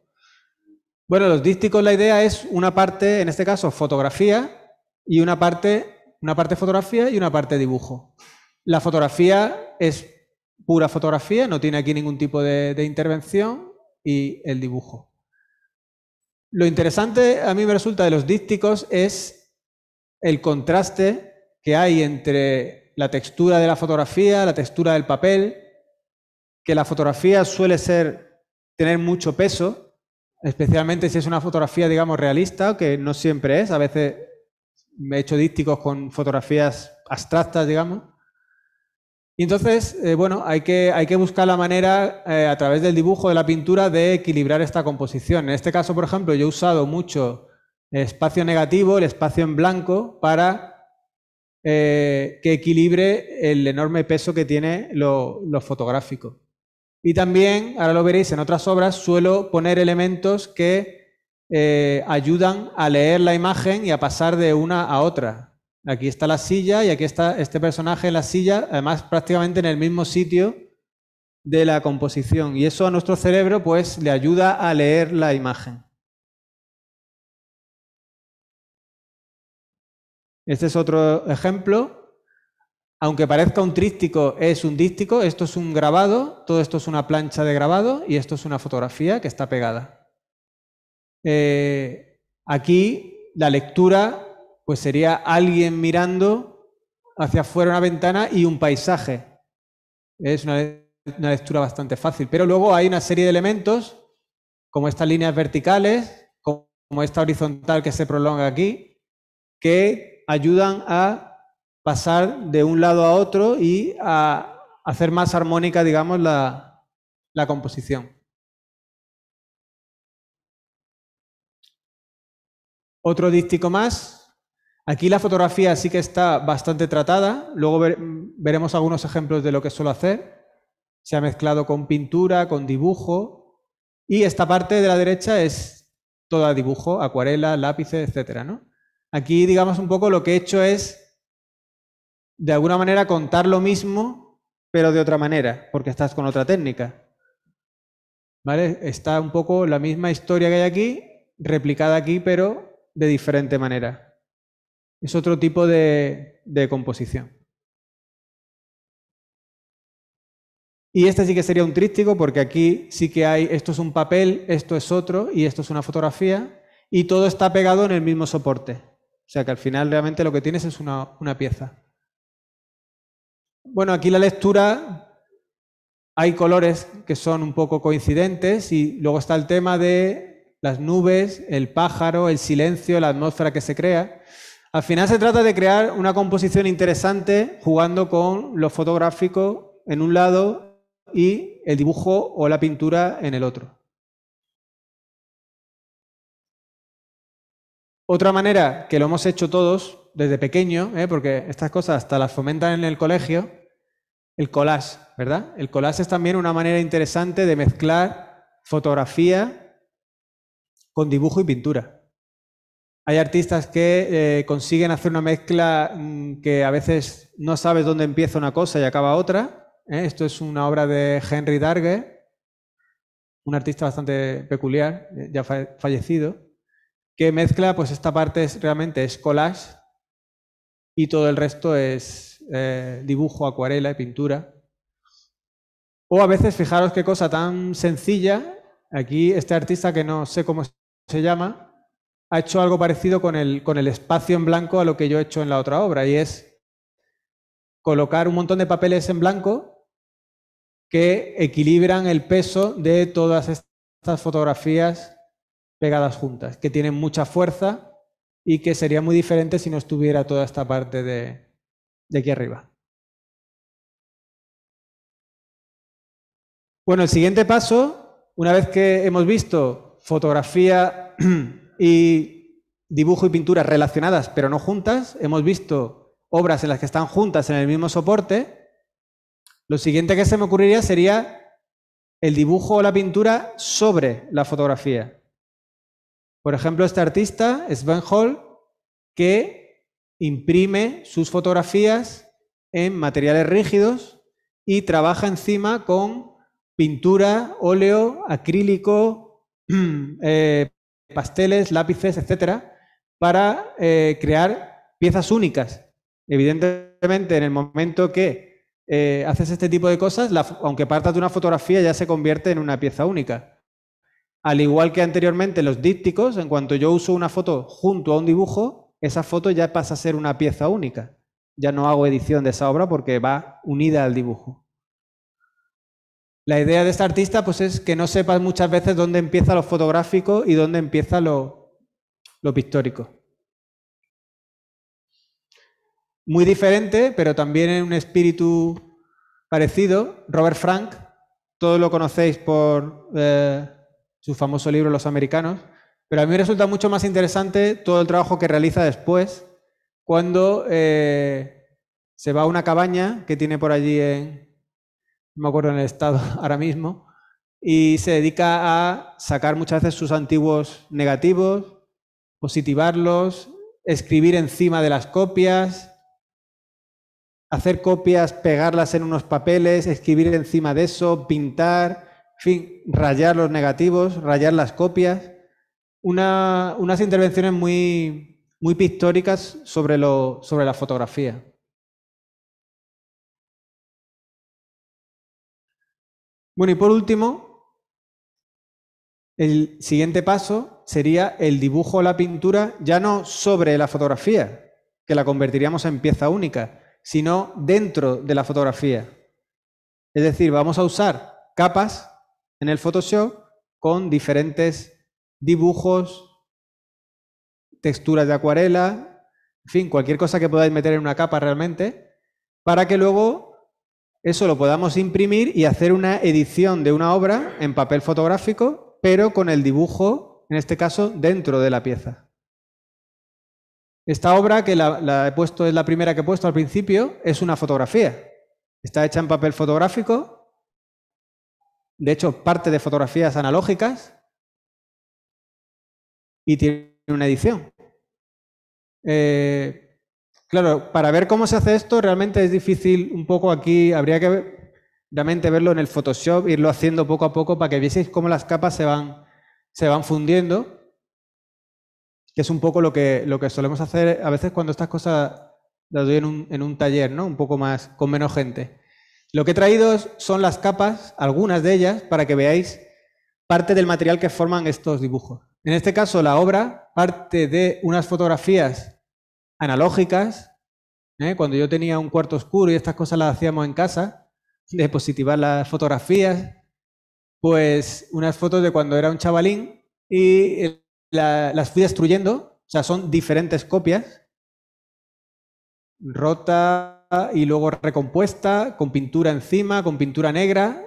Bueno, los dísticos, la idea es una parte, en este caso, fotografía y una parte, una parte fotografía y una parte dibujo. La fotografía es pura fotografía, no tiene aquí ningún tipo de intervención y el dibujo. Lo interesante a mí me resulta de los dísticos es el contraste que hay entre la textura de la fotografía, la textura del papel, que la fotografía suele ser tener mucho peso, especialmente si es una fotografía, digamos, realista, que no siempre es, a veces me he hecho dísticos con fotografías abstractas, digamos, y entonces, eh, bueno, hay que, buscar la manera eh, a través del dibujo, de la pintura, de equilibrar esta composición. En este caso, por ejemplo, yo he usado mucho espacio negativo, el espacio en blanco, para eh, que equilibre el enorme peso que tiene lo, fotográfico. Y también, ahora lo veréis en otras obras, suelo poner elementos que ayudan a leer la imagen y a pasar de una a otra. Aquí está la silla y aquí está este personaje en la silla, además prácticamente en el mismo sitio de la composición. Y eso a nuestro cerebro pues le ayuda a leer la imagen. Este es otro ejemplo. Aunque parezca un trístico, es un dístico. Esto es un grabado, todo esto es una plancha de grabado y esto es una fotografía que está pegada. Eh, aquí la lectura pues sería alguien mirando hacia afuera una ventana y un paisaje. Es una, lectura bastante fácil. Pero luego hay una serie de elementos, como estas líneas verticales, como esta horizontal que se prolonga aquí, que ayudan a pasar de un lado a otro y a hacer más armónica, digamos, la, la composición. Otro dístico más, Aquí la fotografía sí que está bastante tratada. Luego veremos algunos ejemplos de lo que suelo hacer. Se ha mezclado con pintura, con dibujo. Y esta parte de la derecha es toda dibujo, acuarela, lápices, etcétera, Aquí, digamos, un poco lo que he hecho es, de alguna manera, contar lo mismo, pero de otra manera, porque estás con otra técnica. Está un poco la misma historia que hay aquí, replicada aquí, pero de diferente manera. Es otro tipo de, composición. Y este sí que sería un trístico porque aquí sí que hay, esto es un papel, esto es otro y esto es una fotografía y todo está pegado en el mismo soporte. O sea que al final realmente lo que tienes es una pieza. Bueno, aquí la lectura hay colores que son un poco coincidentes y luego está el tema de las nubes, el pájaro, el silencio, la atmósfera que se crea. Al final se trata de crear una composición interesante jugando con lo fotográfico en un lado y el dibujo o la pintura en el otro. Otra manera que lo hemos hecho todos desde pequeño, ¿eh? porque estas cosas hasta las fomentan en el colegio, el collage, ¿verdad? El collage es también una manera interesante de mezclar fotografía con dibujo y pintura. Hay artistas que eh, consiguen hacer una mezcla mm, que a veces no sabes dónde empieza una cosa y acaba otra. ¿eh? Esto es una obra de Henry Darger, un artista bastante peculiar, eh, ya fallecido, que mezcla, pues esta parte es, realmente es collage y todo el resto es dibujo, acuarela y pintura. O a veces, fijaros qué cosa tan sencilla, aquí este artista que no sé cómo se llama, ha hecho algo parecido con el, espacio en blanco a lo que yo he hecho en la otra obra, y es colocar un montón de papeles en blanco que equilibran el peso de todas estas fotografías pegadas juntas, que tienen mucha fuerza y que sería muy diferente si no estuviera toda esta parte de, de aquí arriba. Bueno, el siguiente paso, una vez que hemos visto fotografía y dibujo y pintura relacionadas pero no juntas. Hemos visto obras en las que están juntas en el mismo soporte. Lo siguiente que se me ocurriría sería el dibujo o la pintura sobre la fotografía. Por ejemplo, este artista, Sven Hall, que imprime sus fotografías en materiales rígidos y trabaja encima con pintura, óleo, acrílico, eh, pasteles, lápices, etcétera, para eh, crear piezas únicas. Evidentemente, en el momento que eh, haces este tipo de cosas, aunque partas de una fotografía, ya se convierte en una pieza única. Al igual que anteriormente los dípticos, en cuanto yo uso una foto junto a un dibujo, esa foto ya pasa a ser una pieza única. Ya no hago edición de esa obra porque va unida al dibujo. La idea de este artista pues, es que no sepas muchas veces dónde empieza lo fotográfico y dónde empieza lo, pictórico. Muy diferente, pero también en un espíritu parecido, Robert Frank, todos lo conocéis por eh, su famoso libro Los Americanos, pero a mí me resulta mucho más interesante todo el trabajo que realiza después, cuando eh, se va a una cabaña que tiene por allí en, no me acuerdo en el estado ahora mismo, y se dedica a sacar muchas veces sus antiguos negativos, positivarlos, escribir encima de las copias, hacer copias, pegarlas en unos papeles, escribir encima de eso, pintar, en fin, rayar los negativos, rayar las copias. unas intervenciones muy, muy pictóricas sobre la fotografía. Bueno, y por último, el siguiente paso sería el dibujo o la pintura, ya no sobre la fotografía, que la convertiríamos en pieza única, sino dentro de la fotografía. Es decir, vamos a usar capas en el Photoshop con diferentes dibujos, texturas de acuarela, en fin, cualquier cosa que podáis meter en una capa realmente, para que luego eso lo podamos imprimir y hacer una edición de una obra en papel fotográfico, pero con el dibujo, en este caso, dentro de la pieza. Esta obra que la, he puesto, es la primera que he puesto al principio, es una fotografía. Está hecha en papel fotográfico, de hecho, parte de fotografías analógicas, y tiene una edición. Eh, Claro, para ver cómo se hace esto realmente es difícil un poco aquí, habría que realmente verlo en el Photoshop, irlo haciendo poco a poco para que vieseis cómo las capas se van, se van fundiendo, que es un poco lo que, lo que solemos hacer a veces cuando estas cosas las doy en un, en un taller, ¿no? Un poco más, con menos gente. Lo que he traído son las capas, algunas de ellas, para que veáis parte del material que forman estos dibujos. En este caso, la obra parte de unas fotografías analógicas. ¿eh? Cuando yo tenía un cuarto oscuro y estas cosas las hacíamos en casa, de positivar las fotografías, pues unas fotos de cuando era un chavalín y eh, las fui destruyendo, o sea, son diferentes copias, rota y luego recompuesta, con pintura encima, con pintura negra,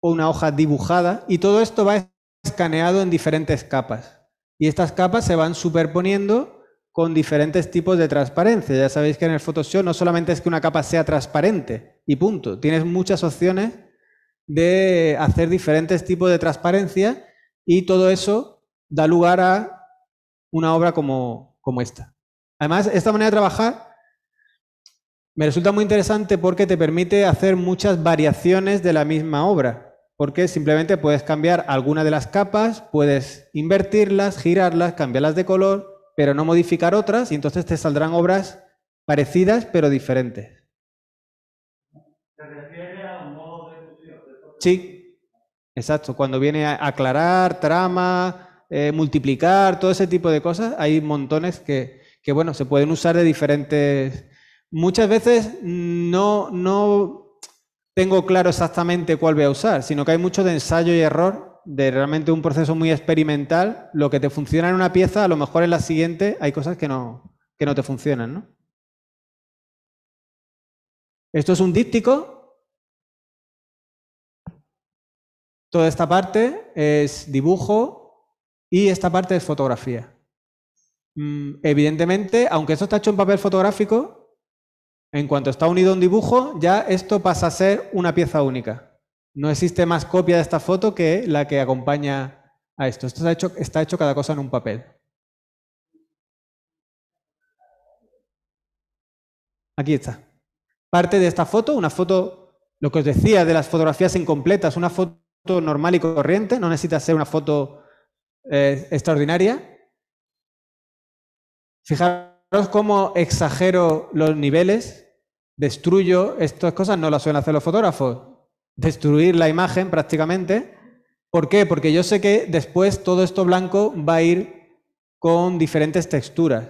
o una hoja dibujada, y todo esto va escaneado en diferentes capas. Y estas capas se van superponiendo con diferentes tipos de transparencia. Ya sabéis que en el Photoshop no solamente es que una capa sea transparente y punto. Tienes muchas opciones de hacer diferentes tipos de transparencia y todo eso da lugar a una obra como, esta. Además, esta manera de trabajar me resulta muy interesante porque te permite hacer muchas variaciones de la misma obra, porque simplemente puedes cambiar alguna de las capas, puedes invertirlas, girarlas, cambiarlas de color pero no modificar otras y entonces te saldrán obras parecidas pero diferentes. Sí, exacto. Cuando viene a aclarar, trama, eh, multiplicar, todo ese tipo de cosas, hay montones que, bueno, se pueden usar de diferentes... Muchas veces no, no tengo claro exactamente cuál voy a usar, sino que hay mucho de ensayo y error de realmente un proceso muy experimental, lo que te funciona en una pieza, a lo mejor en la siguiente hay cosas que no, te funcionan, Esto es un díptico. Toda esta parte es dibujo y esta parte es fotografía. Mm, evidentemente, aunque esto está hecho en papel fotográfico, en cuanto está unido a un dibujo, ya esto pasa a ser una pieza única. No existe más copia de esta foto que la que acompaña a esto. Esto está hecho, cada cosa en un papel. Aquí está. Parte de esta foto, una foto, lo que os decía de las fotografías incompletas, una foto normal y corriente, no necesita ser una foto eh, extraordinaria. Fijaros cómo exagero los niveles, destruyo, estas cosas no las suelen hacer los fotógrafos destruir la imagen prácticamente. ¿Por qué? Porque yo sé que después todo esto blanco va a ir con diferentes texturas.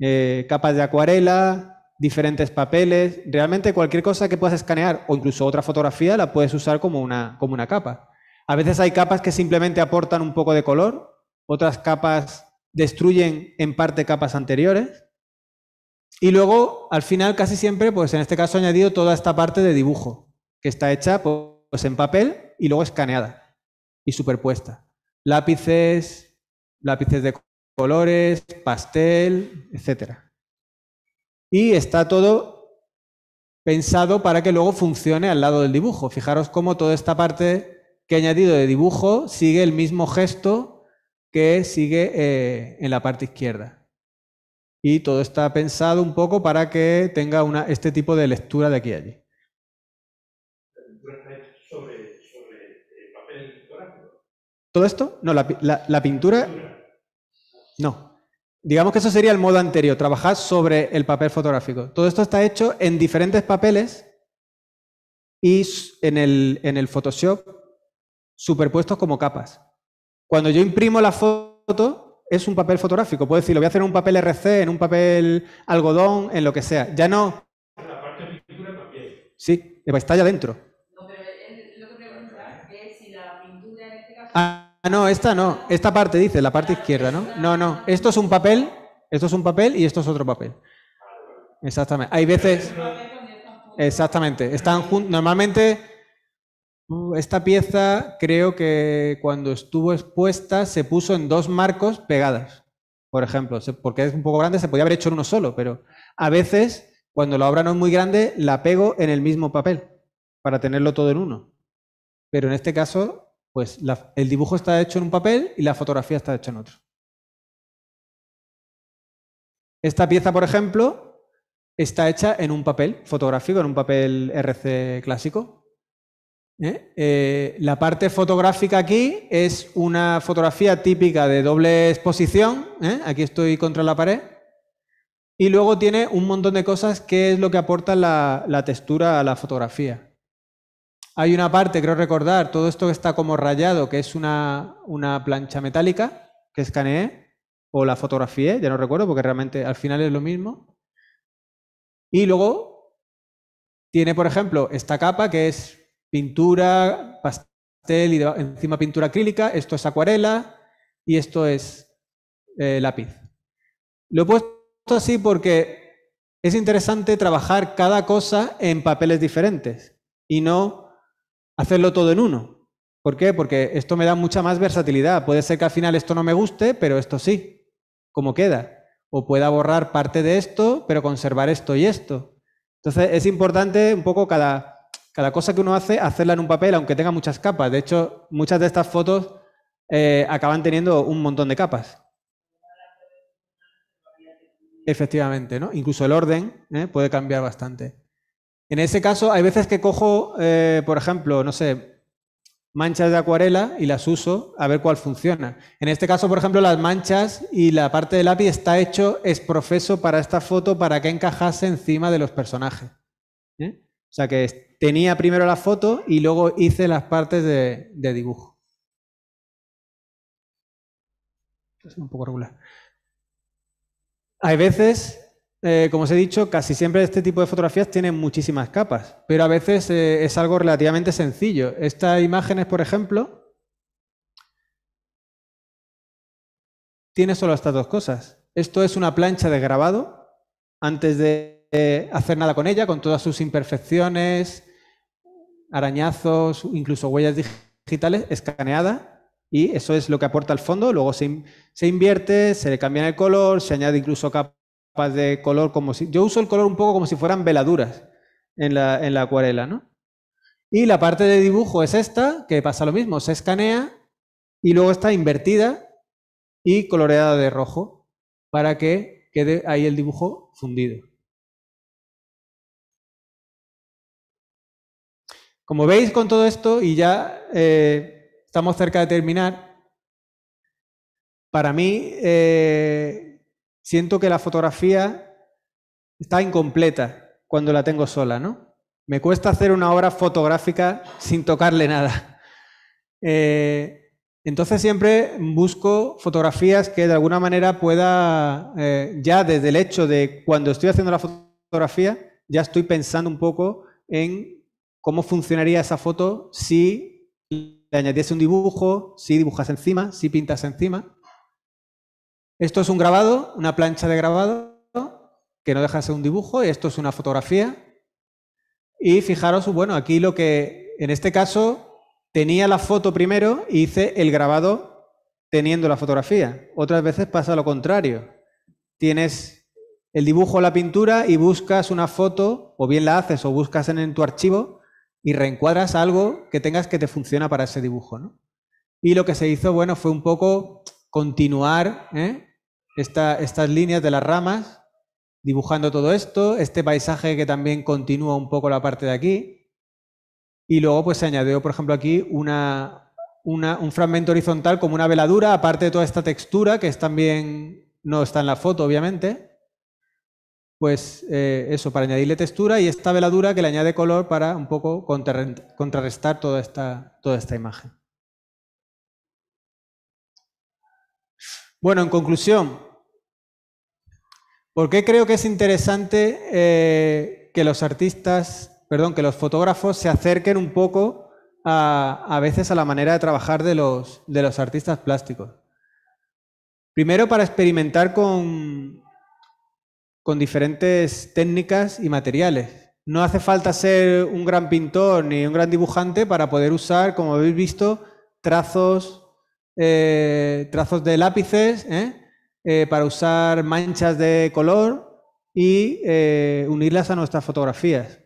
Eh, capas de acuarela, diferentes papeles, realmente cualquier cosa que puedas escanear o incluso otra fotografía la puedes usar como una, como una capa. A veces hay capas que simplemente aportan un poco de color, otras capas destruyen en parte capas anteriores. Y luego, al final, casi siempre, pues en este caso he añadido toda esta parte de dibujo que está hecha pues, en papel y luego escaneada y superpuesta. Lápices, lápices de colores, pastel, etc. Y está todo pensado para que luego funcione al lado del dibujo. Fijaros cómo toda esta parte que he añadido de dibujo sigue el mismo gesto que sigue eh, en la parte izquierda. Y todo está pensado un poco para que tenga este tipo de lectura de aquí a allí. ¿Todo esto? No, la, pintura... No. Digamos que eso sería el modo anterior, trabajar sobre el papel fotográfico. Todo esto está hecho en diferentes papeles y en el, Photoshop superpuestos como capas. Cuando yo imprimo la foto, es un papel fotográfico. Puedo decir, lo voy a hacer en un papel RC, en un papel algodón, en lo que sea. Ya no... La parte de pintura papel. Sí, está ya adentro. Ah, no, esta no. Esta parte dice, la parte izquierda, ¿no? No, no. Esto es un papel, esto es un papel y esto es otro papel. Exactamente. Hay veces. Exactamente. Están juntos. Normalmente. Uh, esta pieza creo que cuando estuvo expuesta se puso en dos marcos pegadas, por ejemplo, porque es un poco grande, se podía haber hecho en uno solo, pero a veces cuando la obra no es muy grande la pego en el mismo papel para tenerlo todo en uno. Pero en este caso pues el dibujo está hecho en un papel y la fotografía está hecha en otro. Esta pieza, por ejemplo, está hecha en un papel fotográfico, en un papel RC clásico. ¿eh? Eh, la parte fotográfica aquí es una fotografía típica de doble exposición. ¿eh? Aquí estoy contra la pared. Y luego tiene un montón de cosas que es lo que aporta la textura a la fotografía. Hay una parte, creo recordar, todo esto que está como rayado, que es una, plancha metálica que escaneé o la fotografié, ya no recuerdo porque realmente al final es lo mismo. Y luego tiene, por ejemplo, esta capa que es pintura, pastel y encima pintura acrílica, esto es acuarela y esto es eh, lápiz. Lo he puesto así porque es interesante trabajar cada cosa en papeles diferentes y no hacerlo todo en uno. ¿Por qué? Porque esto me da mucha más versatilidad. Puede ser que al final esto no me guste, pero esto sí, como queda. O pueda borrar parte de esto, pero conservar esto y esto. Entonces es importante un poco cada, cada cosa que uno hace, hacerla en un papel, aunque tenga muchas capas. De hecho, muchas de estas fotos eh, acaban teniendo un montón de capas. Efectivamente, ¿no? Incluso el orden ¿eh? puede cambiar bastante. En ese caso, hay veces que cojo, eh, por ejemplo, no sé, manchas de acuarela y las uso a ver cuál funciona. En este caso, por ejemplo, las manchas y la parte del lápiz está hecho es profeso para esta foto para que encajase encima de los personajes. ¿eh? O sea que tenía primero la foto y luego hice las partes de, de dibujo. Es un poco regular. Hay veces eh, como os he dicho, casi siempre este tipo de fotografías tienen muchísimas capas, pero a veces eh, es algo relativamente sencillo. Esta imagen, por ejemplo, tiene solo estas dos cosas. Esto es una plancha de grabado antes de eh, hacer nada con ella, con todas sus imperfecciones, arañazos, incluso huellas digitales escaneada, Y eso es lo que aporta al fondo. Luego se, se invierte, se le cambia el color, se añade incluso capas de color, como si, yo uso el color un poco como si fueran veladuras en la, acuarela, ¿no? Y la parte de dibujo es esta, que pasa lo mismo, se escanea y luego está invertida y coloreada de rojo para que quede ahí el dibujo fundido. Como veis con todo esto, y ya eh, estamos cerca de terminar, para mí eh, Siento que la fotografía está incompleta cuando la tengo sola, ¿no? Me cuesta hacer una obra fotográfica sin tocarle nada. Eh, entonces siempre busco fotografías que de alguna manera pueda, eh, ya desde el hecho de cuando estoy haciendo la fotografía, ya estoy pensando un poco en cómo funcionaría esa foto si le añadiese un dibujo, si dibujas encima, si pintas encima. Esto es un grabado, una plancha de grabado, que no deja ser un dibujo, y esto es una fotografía. Y fijaros, bueno, aquí lo que, en este caso, tenía la foto primero y hice el grabado teniendo la fotografía. Otras veces pasa lo contrario. Tienes el dibujo o la pintura y buscas una foto, o bien la haces o buscas en, tu archivo y reencuadras algo que tengas que te funciona para ese dibujo. Y lo que se hizo, bueno, fue un poco continuar ¿eh? estas líneas de las ramas, dibujando todo esto, este paisaje que también continúa un poco la parte de aquí, y luego pues se añadió, por ejemplo, aquí un fragmento horizontal como una veladura, aparte de toda esta textura, que es también, no está en la foto, obviamente, pues eh, eso, para añadirle textura y esta veladura que le añade color para un poco contrarrestar toda esta, toda esta imagen. Bueno, en conclusión, ¿Por qué creo que es interesante eh, que los artistas, perdón, que los fotógrafos se acerquen un poco a, veces a la manera de trabajar de los, artistas plásticos? Primero para experimentar con, diferentes técnicas y materiales. No hace falta ser un gran pintor ni un gran dibujante para poder usar, como habéis visto, trazos, eh, trazos de lápices, ¿eh? Eh, para usar manchas de color y eh, unirlas a nuestras fotografías.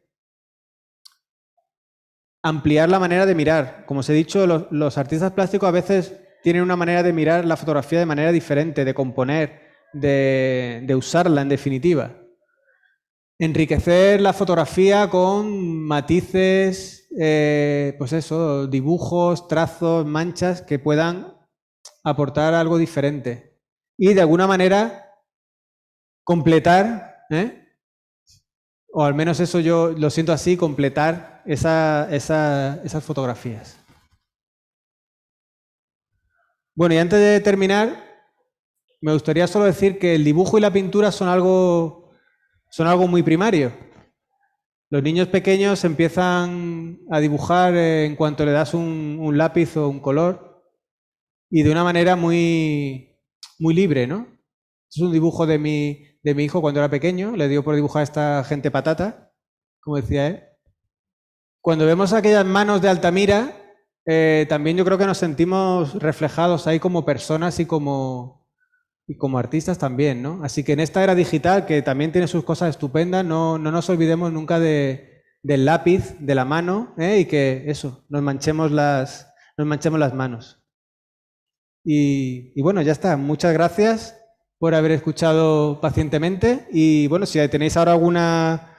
Ampliar la manera de mirar. Como os he dicho, los, artistas plásticos a veces tienen una manera de mirar la fotografía de manera diferente, de componer, de, usarla en definitiva. Enriquecer la fotografía con matices, eh, pues eso, dibujos, trazos, manchas que puedan aportar algo diferente y de alguna manera completar, ¿eh? o al menos eso yo lo siento así, completar esas fotografías. Bueno, y antes de terminar, me gustaría solo decir que el dibujo y la pintura son algo, son algo muy primario. Los niños pequeños empiezan a dibujar en cuanto le das un lápiz o un color y de una manera muy, muy libre, ¿no? Es un dibujo de mi, de mi hijo cuando era pequeño, le dio por dibujar a esta gente patata, como decía él. Cuando vemos aquellas manos de Altamira, eh, también yo creo que nos sentimos reflejados ahí como personas y como, y como artistas también, ¿no? Así que en esta era digital, que también tiene sus cosas estupendas, no, nos olvidemos nunca del lápiz, de la mano, ¿eh? y que eso, nos manchemos las, nos manchemos las manos. Y, bueno, ya está. Muchas gracias por haber escuchado pacientemente. Y bueno, si tenéis ahora alguna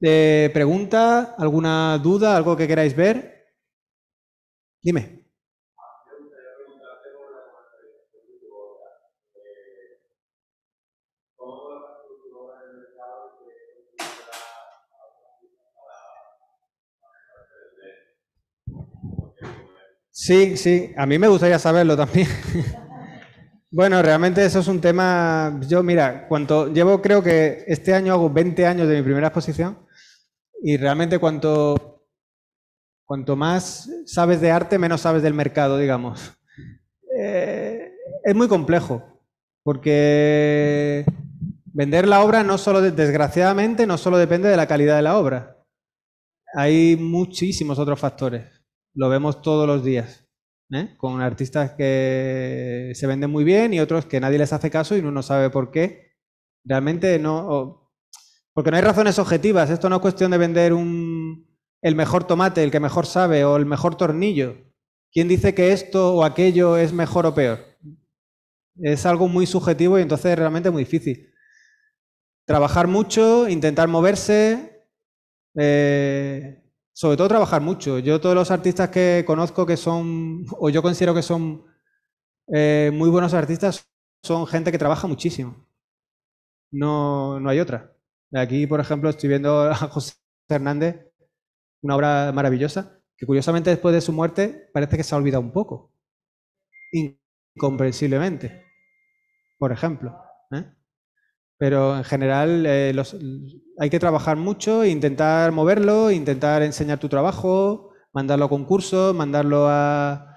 eh, pregunta, alguna duda, algo que queráis ver, dime. Sí, sí, a mí me gustaría saberlo también. bueno, realmente eso es un tema, yo mira, cuanto llevo creo que este año hago 20 años de mi primera exposición y realmente cuanto, cuanto más sabes de arte, menos sabes del mercado, digamos. Eh, es muy complejo, porque vender la obra no solo, desgraciadamente, no solo depende de la calidad de la obra. Hay muchísimos otros factores lo vemos todos los días, ¿eh? con artistas que se venden muy bien y otros que nadie les hace caso y uno no sabe por qué. Realmente no, porque no hay razones objetivas, esto no es cuestión de vender un, el mejor tomate, el que mejor sabe o el mejor tornillo. ¿Quién dice que esto o aquello es mejor o peor? Es algo muy subjetivo y entonces realmente muy difícil. Trabajar mucho, intentar moverse, eh, sobre todo trabajar mucho. Yo todos los artistas que conozco que son, o yo considero que son eh, muy buenos artistas, son gente que trabaja muchísimo. No, no hay otra. Aquí, por ejemplo, estoy viendo a José Hernández, una obra maravillosa, que curiosamente después de su muerte parece que se ha olvidado un poco. Incomprensiblemente, por ejemplo. ¿eh? Pero en general eh, hay que trabajar mucho, intentar moverlo, intentar enseñar tu trabajo, mandarlo a concursos, mandarlo a,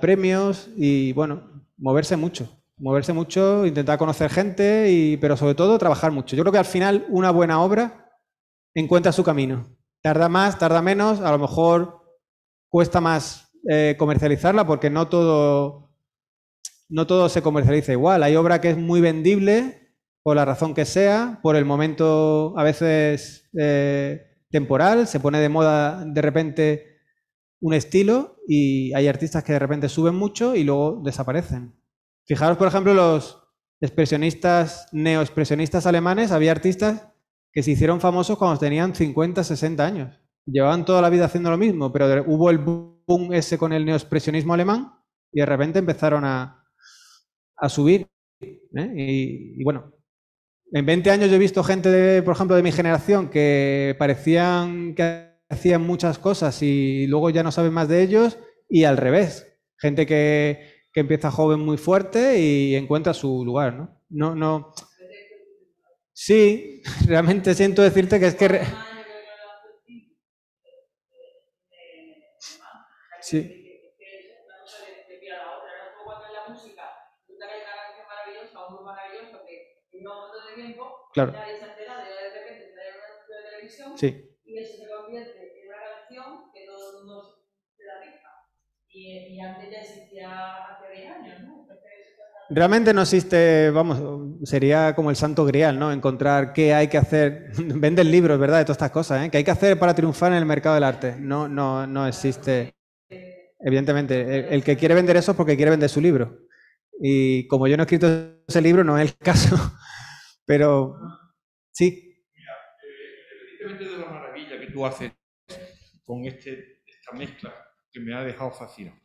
premios y bueno, moverse mucho. Moverse mucho, intentar conocer gente, pero sobre todo trabajar mucho. Yo creo que al final una buena obra encuentra su camino. Tarda más, tarda menos, a lo mejor cuesta más eh, comercializarla porque no todo, no todo se comercializa igual. Hay obra que es muy vendible por la razón que sea, por el momento a veces eh, temporal, se pone de moda de repente un estilo y hay artistas que de repente suben mucho y luego desaparecen. Fijaros, por ejemplo, los expresionistas, neoexpresionistas alemanes, había artistas que se hicieron famosos cuando tenían 50, 60 años. Llevaban toda la vida haciendo lo mismo, pero hubo el boom ese con el neoexpresionismo alemán y de repente empezaron a, subir. ¿eh? y bueno, en 20 años yo he visto gente, de, por ejemplo, de mi generación que parecían que hacían muchas cosas y luego ya no saben más de ellos y al revés. Gente que, empieza joven muy fuerte y encuentra su lugar, ¿no? No, no. Sí, realmente siento decirte que es que... Sí. Claro. y que Y, antes pues Realmente no existe, vamos, sería como el santo grial, ¿no? Encontrar qué hay que hacer. Venden libros, ¿verdad? De todas estas cosas, ¿eh? ¿Qué hay que hacer para triunfar en el mercado del arte? No, no, no existe. Evidentemente, el, el, que quiere vender eso es porque quiere vender su libro. Y como yo no he escrito ese libro, no es el caso. Pero sí. Mira, eh, de la maravilla que tú haces con este, esta mezcla que me ha dejado fascinado.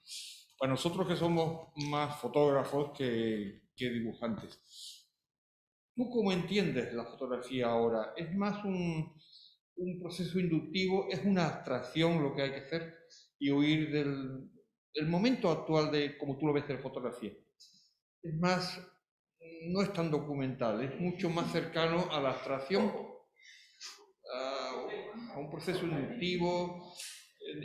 Para nosotros que somos más fotógrafos que, que dibujantes, ¿tú cómo entiendes la fotografía ahora? ¿Es más un, un proceso inductivo, es una abstracción lo que hay que hacer y huir del, momento actual de como tú lo ves de la fotografía. Es más no es tan documental, es mucho más cercano a la abstracción, a, un proceso inductivo,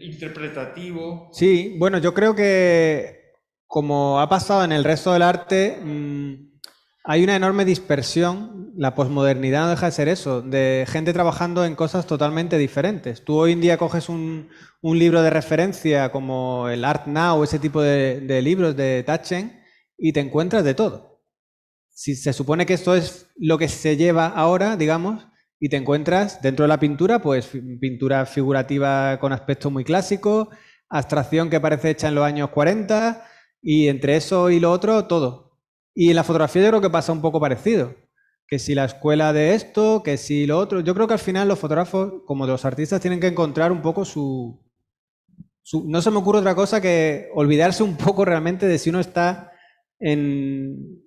interpretativo. Sí, bueno, yo creo que como ha pasado en el resto del arte, mm, hay una enorme dispersión, la posmodernidad no deja de ser eso, de gente trabajando en cosas totalmente diferentes. Tú hoy en día coges un, libro de referencia como el Art Now, ese tipo de, de libros de Tachen, y te encuentras de todo si se supone que esto es lo que se lleva ahora, digamos, y te encuentras dentro de la pintura, pues pintura figurativa con aspecto muy clásico, abstracción que parece hecha en los años 40, y entre eso y lo otro, todo. Y en la fotografía yo creo que pasa un poco parecido. Que si la escuela de esto, que si lo otro. Yo creo que al final los fotógrafos, como los artistas, tienen que encontrar un poco su, no se me ocurre otra cosa que olvidarse un poco realmente de si uno está en,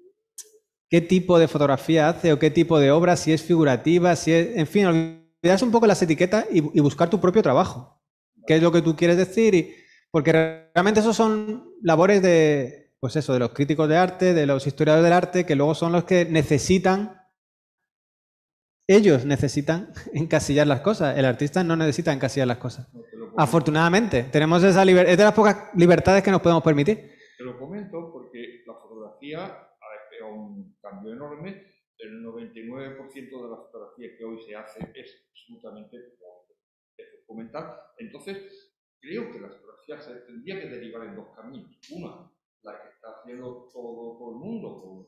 qué tipo de fotografía hace o qué tipo de obra, si es figurativa, si es... En fin, olvidarse un poco las etiquetas y, buscar tu propio trabajo. ¿Qué es lo que tú quieres decir? porque realmente esos son labores de, pues eso, de los críticos de arte, de los historiadores del arte, que luego son los que necesitan, ellos necesitan encasillar las cosas, el artista no necesita encasillar las cosas. Afortunadamente, tenemos esa libertad, es de las pocas libertades que nos podemos permitir. Te lo comento porque la fotografía enorme. El 99% de la fotografía que hoy se hace es absolutamente documental. Entonces, creo que la fotografía se tendría que derivar en dos caminos. Una, la que está haciendo todo, el mundo,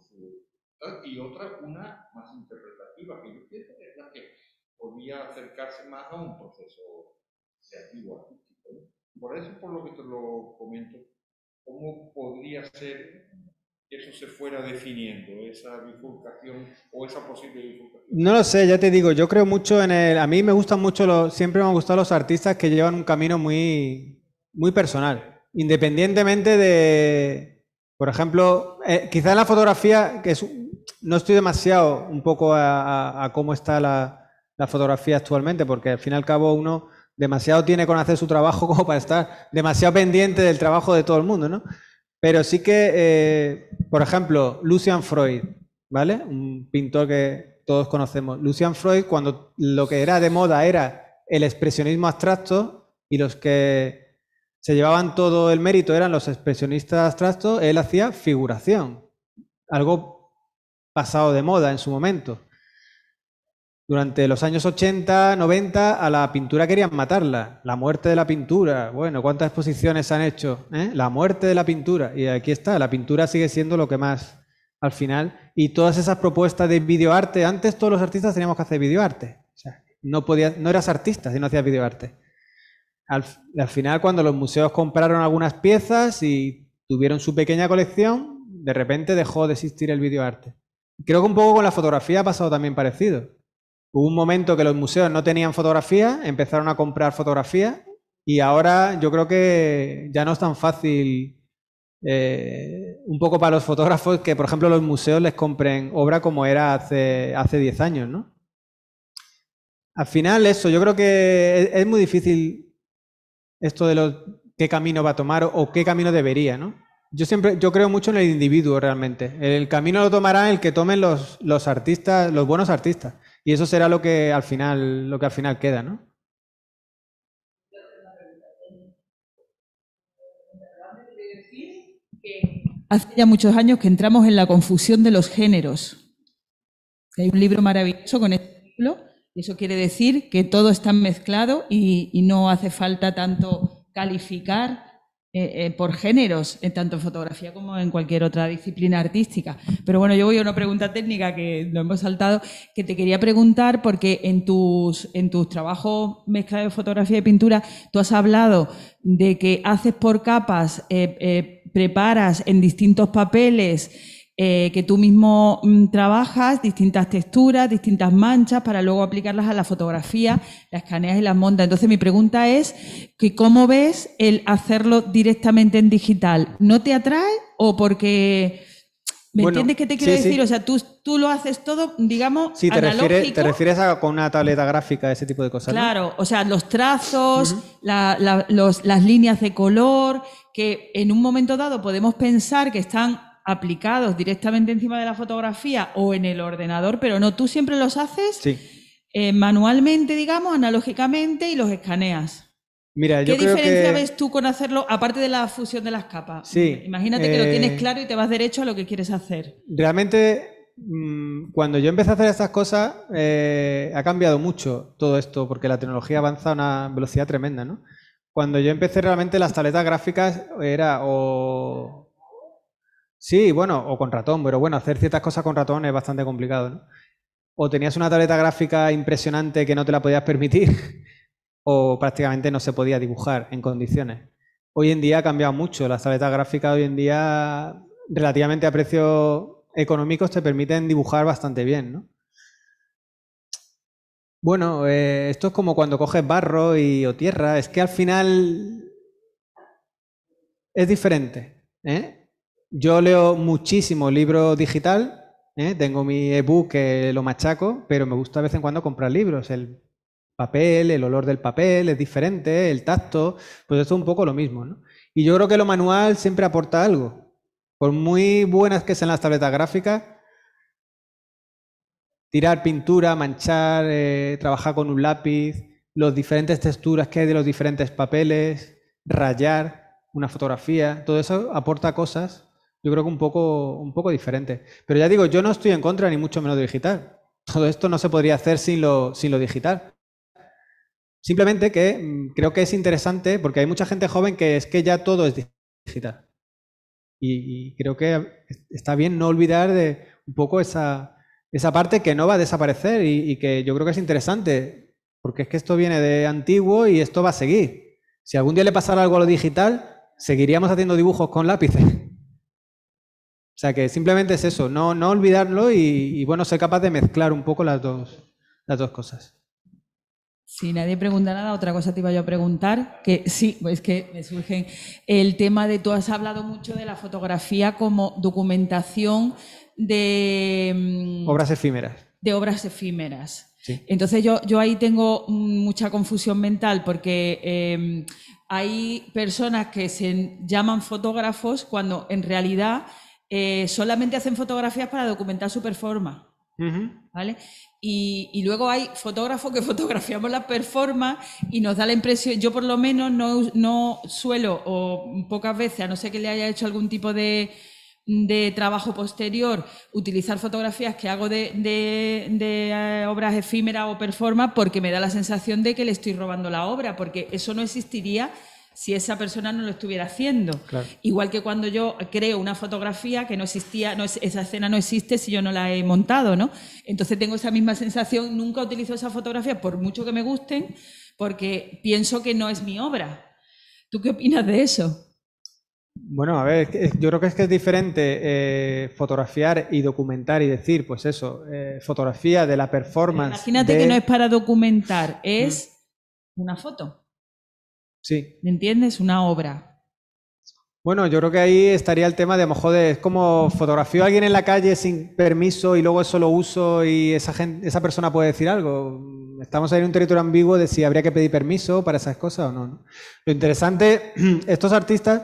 y otra, una más interpretativa, que yo pienso que es la que podría acercarse más a un proceso creativo, artístico. Por eso, por lo que te lo comento, ¿cómo podría ser eso se fuera definiendo, esa bifurcación o esa posible bifurcación? No lo sé, ya te digo, yo creo mucho en el... A mí me gustan mucho, los, siempre me han gustado los artistas que llevan un camino muy, muy personal, independientemente de... Por ejemplo, eh, quizás en la fotografía, que no estoy demasiado un poco a, cómo está la, la fotografía actualmente, porque al fin y al cabo uno demasiado tiene con hacer su trabajo como para estar demasiado pendiente del trabajo de todo el mundo, ¿no? Pero sí que, eh, por ejemplo, Lucian Freud, ¿vale? Un pintor que todos conocemos. Lucian Freud, cuando lo que era de moda era el expresionismo abstracto y los que se llevaban todo el mérito eran los expresionistas abstractos, él hacía figuración, algo pasado de moda en su momento durante los años 80, 90, a la pintura querían matarla. La muerte de la pintura. Bueno, ¿cuántas exposiciones han hecho? Eh? La muerte de la pintura. Y aquí está, la pintura sigue siendo lo que más al final. Y todas esas propuestas de videoarte, antes todos los artistas teníamos que hacer videoarte. O sea, no, podías, no eras artista si no hacías videoarte. Al, al final, cuando los museos compraron algunas piezas y tuvieron su pequeña colección, de repente dejó de existir el videoarte. Creo que un poco con la fotografía ha pasado también parecido. Hubo un momento que los museos no tenían fotografía, empezaron a comprar fotografía y ahora yo creo que ya no es tan fácil, eh, un poco para los fotógrafos, que por ejemplo los museos les compren obra como era hace, hace 10 años, ¿no? Al final eso, yo creo que es, muy difícil esto de los, qué camino va a tomar o, qué camino debería, ¿no? Yo siempre, yo creo mucho en el individuo realmente. El camino lo tomará el que tomen los artistas, los buenos artistas. Y eso será lo que al final, lo que al final queda, ¿no? Hace ya muchos años que entramos en la confusión de los géneros. Hay un libro maravilloso con este título, y eso quiere decir que todo está mezclado y no hace falta tanto calificar eh, eh, por géneros, en tanto en fotografía como en cualquier otra disciplina artística. Pero bueno, yo voy a una pregunta técnica que no hemos saltado, que te quería preguntar porque en tus, en tus trabajos mezclados de fotografía y pintura, tú has hablado de que haces por capas, eh, preparas en distintos papeles, eh, que tú mismo mm, trabajas, distintas texturas, distintas manchas, para luego aplicarlas a la fotografía, las escaneas y las montas. Entonces mi pregunta es que cómo ves el hacerlo directamente en digital. ¿No te atrae o porque... ¿Me entiendes qué te quiero decir? O sea, tú, tú lo haces todo, digamos, sí, te Refieres, te refieres a con una tableta gráfica, ese tipo de cosas. Claro, o sea, los trazos, las líneas de color, que en un momento dado podemos pensar que están aplicados directamente encima de la fotografía o en el ordenador, pero no, tú siempre los haces eh, manualmente, digamos, analógicamente y los escaneas. Mira, yo ¿Qué diferencia ves tú con hacerlo, aparte de la fusión de las capas? Imagínate que lo eh, tienes claro y te vas derecho a lo que quieres hacer. Realmente, mm, cuando yo empecé a hacer estas cosas, eh, ha cambiado mucho todo esto, porque la tecnología avanza a una velocidad tremenda, ¿no? Cuando yo empecé realmente las tabletas gráficas era o Sí, bueno, o con ratón, pero bueno, hacer ciertas cosas con ratón es bastante complicado, ¿no? O tenías una tableta gráfica impresionante que no te la podías permitir, o prácticamente no se podía dibujar en condiciones. Hoy en día ha cambiado mucho, las tabletas gráficas hoy en día, relativamente a precios económicos, te permiten dibujar bastante bien, ¿no? Bueno, eh, esto es como cuando coges barro y, o tierra, es que al final es diferente, ¿eh? Yo leo muchísimo libro digital, ¿eh? tengo mi ebook que lo machaco, pero me gusta de vez en cuando comprar libros. El papel, el olor del papel es diferente, el tacto, pues esto es un poco lo mismo. ¿no? Y yo creo que lo manual siempre aporta algo. Por muy buenas que sean las tabletas gráficas, tirar pintura, manchar, eh, trabajar con un lápiz, las diferentes texturas que hay de los diferentes papeles, rayar una fotografía, todo eso aporta cosas yo creo que un poco, un poco diferente. Pero ya digo, yo no estoy en contra ni mucho menos de digital. Todo esto no se podría hacer sin lo, sin lo digital. Simplemente que mm, creo que es interesante porque hay mucha gente joven que es que ya todo es digital. Y, creo que está bien no olvidar de un poco esa, esa parte que no va a desaparecer y, y, que yo creo que es interesante, porque es que esto viene de antiguo y esto va a seguir. Si algún día le pasara algo a lo digital, seguiríamos haciendo dibujos con lápices. O sea que simplemente es eso, no, no olvidarlo y, bueno, ser capaz de mezclar un poco las dos, las dos cosas. Si nadie pregunta nada, otra cosa te iba yo a preguntar, que sí, pues que me surge el tema de, tú has hablado mucho de la fotografía como documentación de... Mm, obras efímeras. De obras efímeras. Sí. Entonces yo, ahí tengo mucha confusión mental porque em, hay personas que se llaman fotógrafos cuando en realidad eh, solamente hacen fotografías para documentar su performance. ¿Vale? Y, luego hay fotógrafos que fotografiamos la performance y nos da la impresión, yo por lo menos no, suelo, o pocas veces, a no ser que le haya hecho algún tipo de, trabajo posterior, utilizar fotografías que hago de, de, eh, obras efímeras o performance, porque me da la sensación de que le estoy robando la obra, porque eso no existiría si esa persona no lo estuviera haciendo. Igual que cuando yo creo una fotografía que no existía, esa escena no existe si yo no la he montado, ¿no? Entonces tengo esa misma sensación, nunca utilizo esa fotografía por mucho que me gusten, porque pienso que no es mi obra. ¿Tú qué opinas de eso? Bueno, a ver, yo creo que es que es diferente eh, fotografiar y documentar y decir, pues eso, eh, fotografía de la performance. Imagínate que no es para documentar, es una foto. ¿Me entiendes? Una obra. Bueno, yo creo que ahí estaría el tema de, a lo mejor, es como fotografió a alguien en la calle sin permiso y luego eso lo uso y esa, esa persona puede decir algo. Estamos ahí en un territorio ambiguo de si habría que pedir permiso para esas cosas o no. Lo interesante, estos artistas,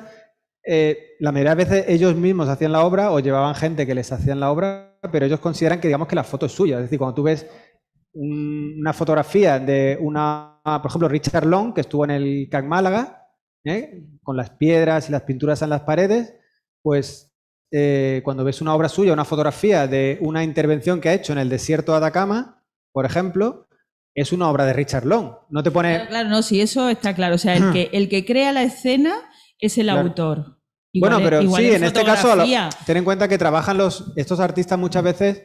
eh, la mayoría de veces ellos mismos hacían la obra o llevaban gente que les hacían la obra, pero ellos consideran que, digamos, que la foto es suya. Es decir, cuando tú ves una fotografía de una, por ejemplo, Richard Long, que estuvo en el CAC Málaga, ¿eh? con las piedras y las pinturas en las paredes, pues eh, cuando ves una obra suya, una fotografía de una intervención que ha hecho en el desierto de Atacama, por ejemplo, es una obra de Richard Long. No te pone. Claro, no, sí, eso está claro. O sea, el que, el que crea la escena es el autor. bueno, pero sí, en este caso, ten en cuenta que trabajan los, estos artistas muchas veces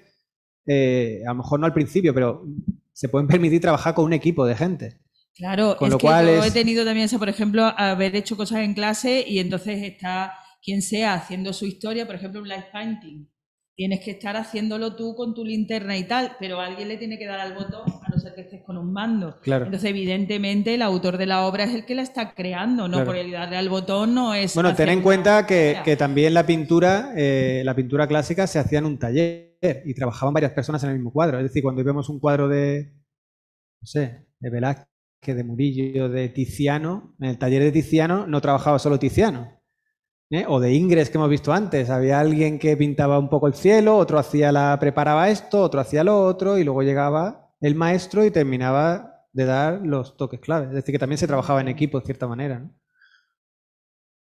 eh, a lo mejor no al principio, pero se pueden permitir trabajar con un equipo de gente. Claro, es que yo he tenido también eso, por ejemplo, haber hecho cosas en clase y entonces está quien sea haciendo su historia, por ejemplo, un live painting. Tienes que estar haciéndolo tú con tu linterna y tal, pero alguien le tiene que dar al botón a no ser que estés con un mando. Entonces, evidentemente, el autor de la obra es el que la está creando, no por el darle al botón no es. Bueno, ten en cuenta que, también la pintura, eh, la pintura clásica se hacía en un taller y trabajaban varias personas en el mismo cuadro. Es decir, cuando vemos un cuadro de, no sé, de Velázquez, de Murillo, de Tiziano, en el taller de Tiziano no trabajaba solo Tiziano. ¿eh? O de Ingres que hemos visto antes, había alguien que pintaba un poco el cielo, otro hacía la preparaba esto, otro hacía lo otro y luego llegaba el maestro y terminaba de dar los toques clave. Es decir, que también se trabajaba en equipo de cierta manera. ¿no?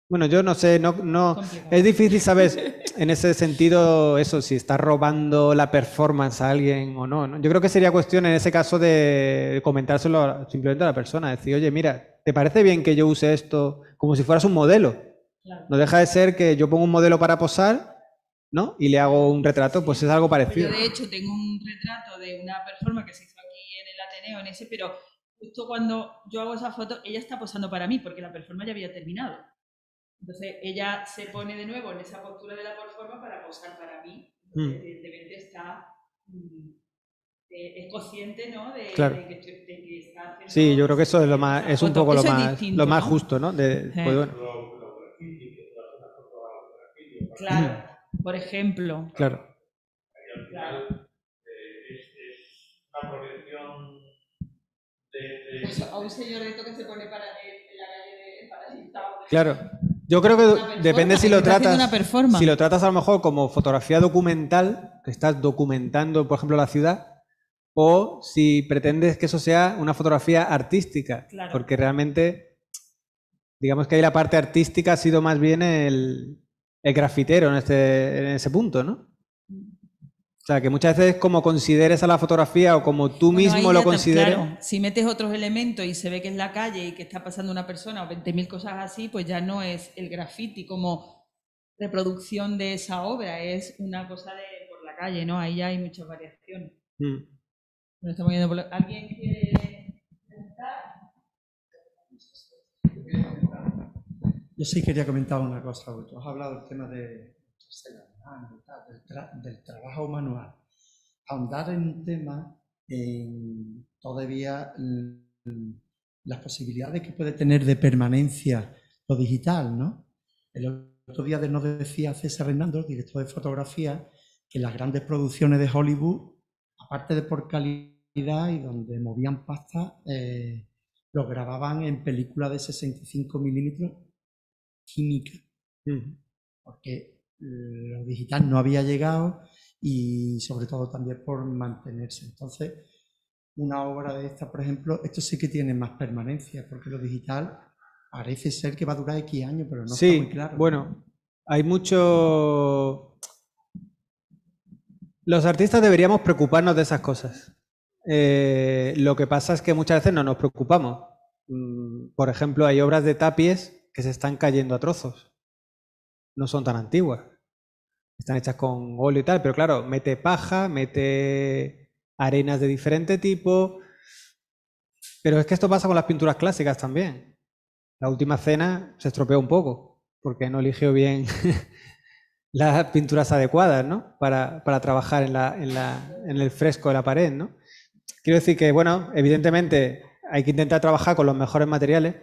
Bueno, yo no sé, no, no, es difícil saber en ese sentido eso, si está robando la performance a alguien o no, Yo creo que sería cuestión en ese caso de comentárselo simplemente a la persona, decir, oye, mira, ¿te parece bien que yo use esto como si fueras un modelo? No deja de ser que yo pongo un modelo para posar, ¿no? Y le hago un retrato, pues es algo parecido. Yo de hecho tengo un retrato de una performance que se hizo aquí en el Ateneo, en ese, pero justo cuando yo hago esa foto, ella está posando para mí, porque la performance ya había terminado. Entonces ella se pone de nuevo en esa postura de la porforma para posar para mí. Mm. Evidentemente está mm, eh, es consciente ¿no? de, que, que, está haciendo. Sí, yo creo que eso es lo más, un poco lo más, justo, ¿no? De, pues, Claro, mm. por ejemplo. Claro. claro. Eh, un señor pues a un señorito que se pone para, en la calle de, paralizado. Claro. Yo creo que depende si lo tratas. Si lo tratas a lo mejor como fotografía documental, que estás documentando, por ejemplo, la ciudad, o si pretendes que eso sea una fotografía artística, porque realmente, digamos que ahí la parte artística ha sido más bien el, el grafitero en, este, en ese punto, ¿no? O sea, que muchas veces como consideres a la fotografía o como tú mismo lo consideres. si metes otros elementos y se ve que es la calle y que está pasando una persona o 20.000 cosas así, pues ya no es el graffiti como reproducción de esa obra, es una cosa de por la calle, ¿no? Ahí ya hay muchas variaciones. Mm. ¿Alguien quiere comentar? Yo sí quería comentar una cosa. Tú has hablado del tema de del, trabajo manual. Ahondar en un tema, en todavía las posibilidades que puede tener de permanencia lo digital, ¿no? El otro día nos decía César Hernando, director de fotografía, que las grandes producciones de Hollywood, aparte de por calidad y donde movían pasta, eh, lo grababan en película de 65 milímetros química. Porque lo digital no había llegado y sobre todo también por mantenerse. Entonces, una obra de esta, por ejemplo, esto sí que tiene más permanencia, porque lo digital parece ser que va a durar X años, pero no sí, está muy claro. Bueno, hay mucho. Los artistas deberíamos preocuparnos de esas cosas. Eh, lo que pasa es que muchas veces no nos preocupamos. Mm, por ejemplo, hay obras de tapies que se están cayendo a trozos no son tan antiguas. Están hechas con óleo y tal, pero claro, mete paja, mete arenas de diferente tipo. Pero es que esto pasa con las pinturas clásicas también. La última cena se estropeó un poco, porque no eligió bien las pinturas adecuadas, ¿no? Para, para trabajar en, el fresco de la pared, ¿no? Quiero decir que, bueno, evidentemente hay que intentar trabajar con los mejores materiales.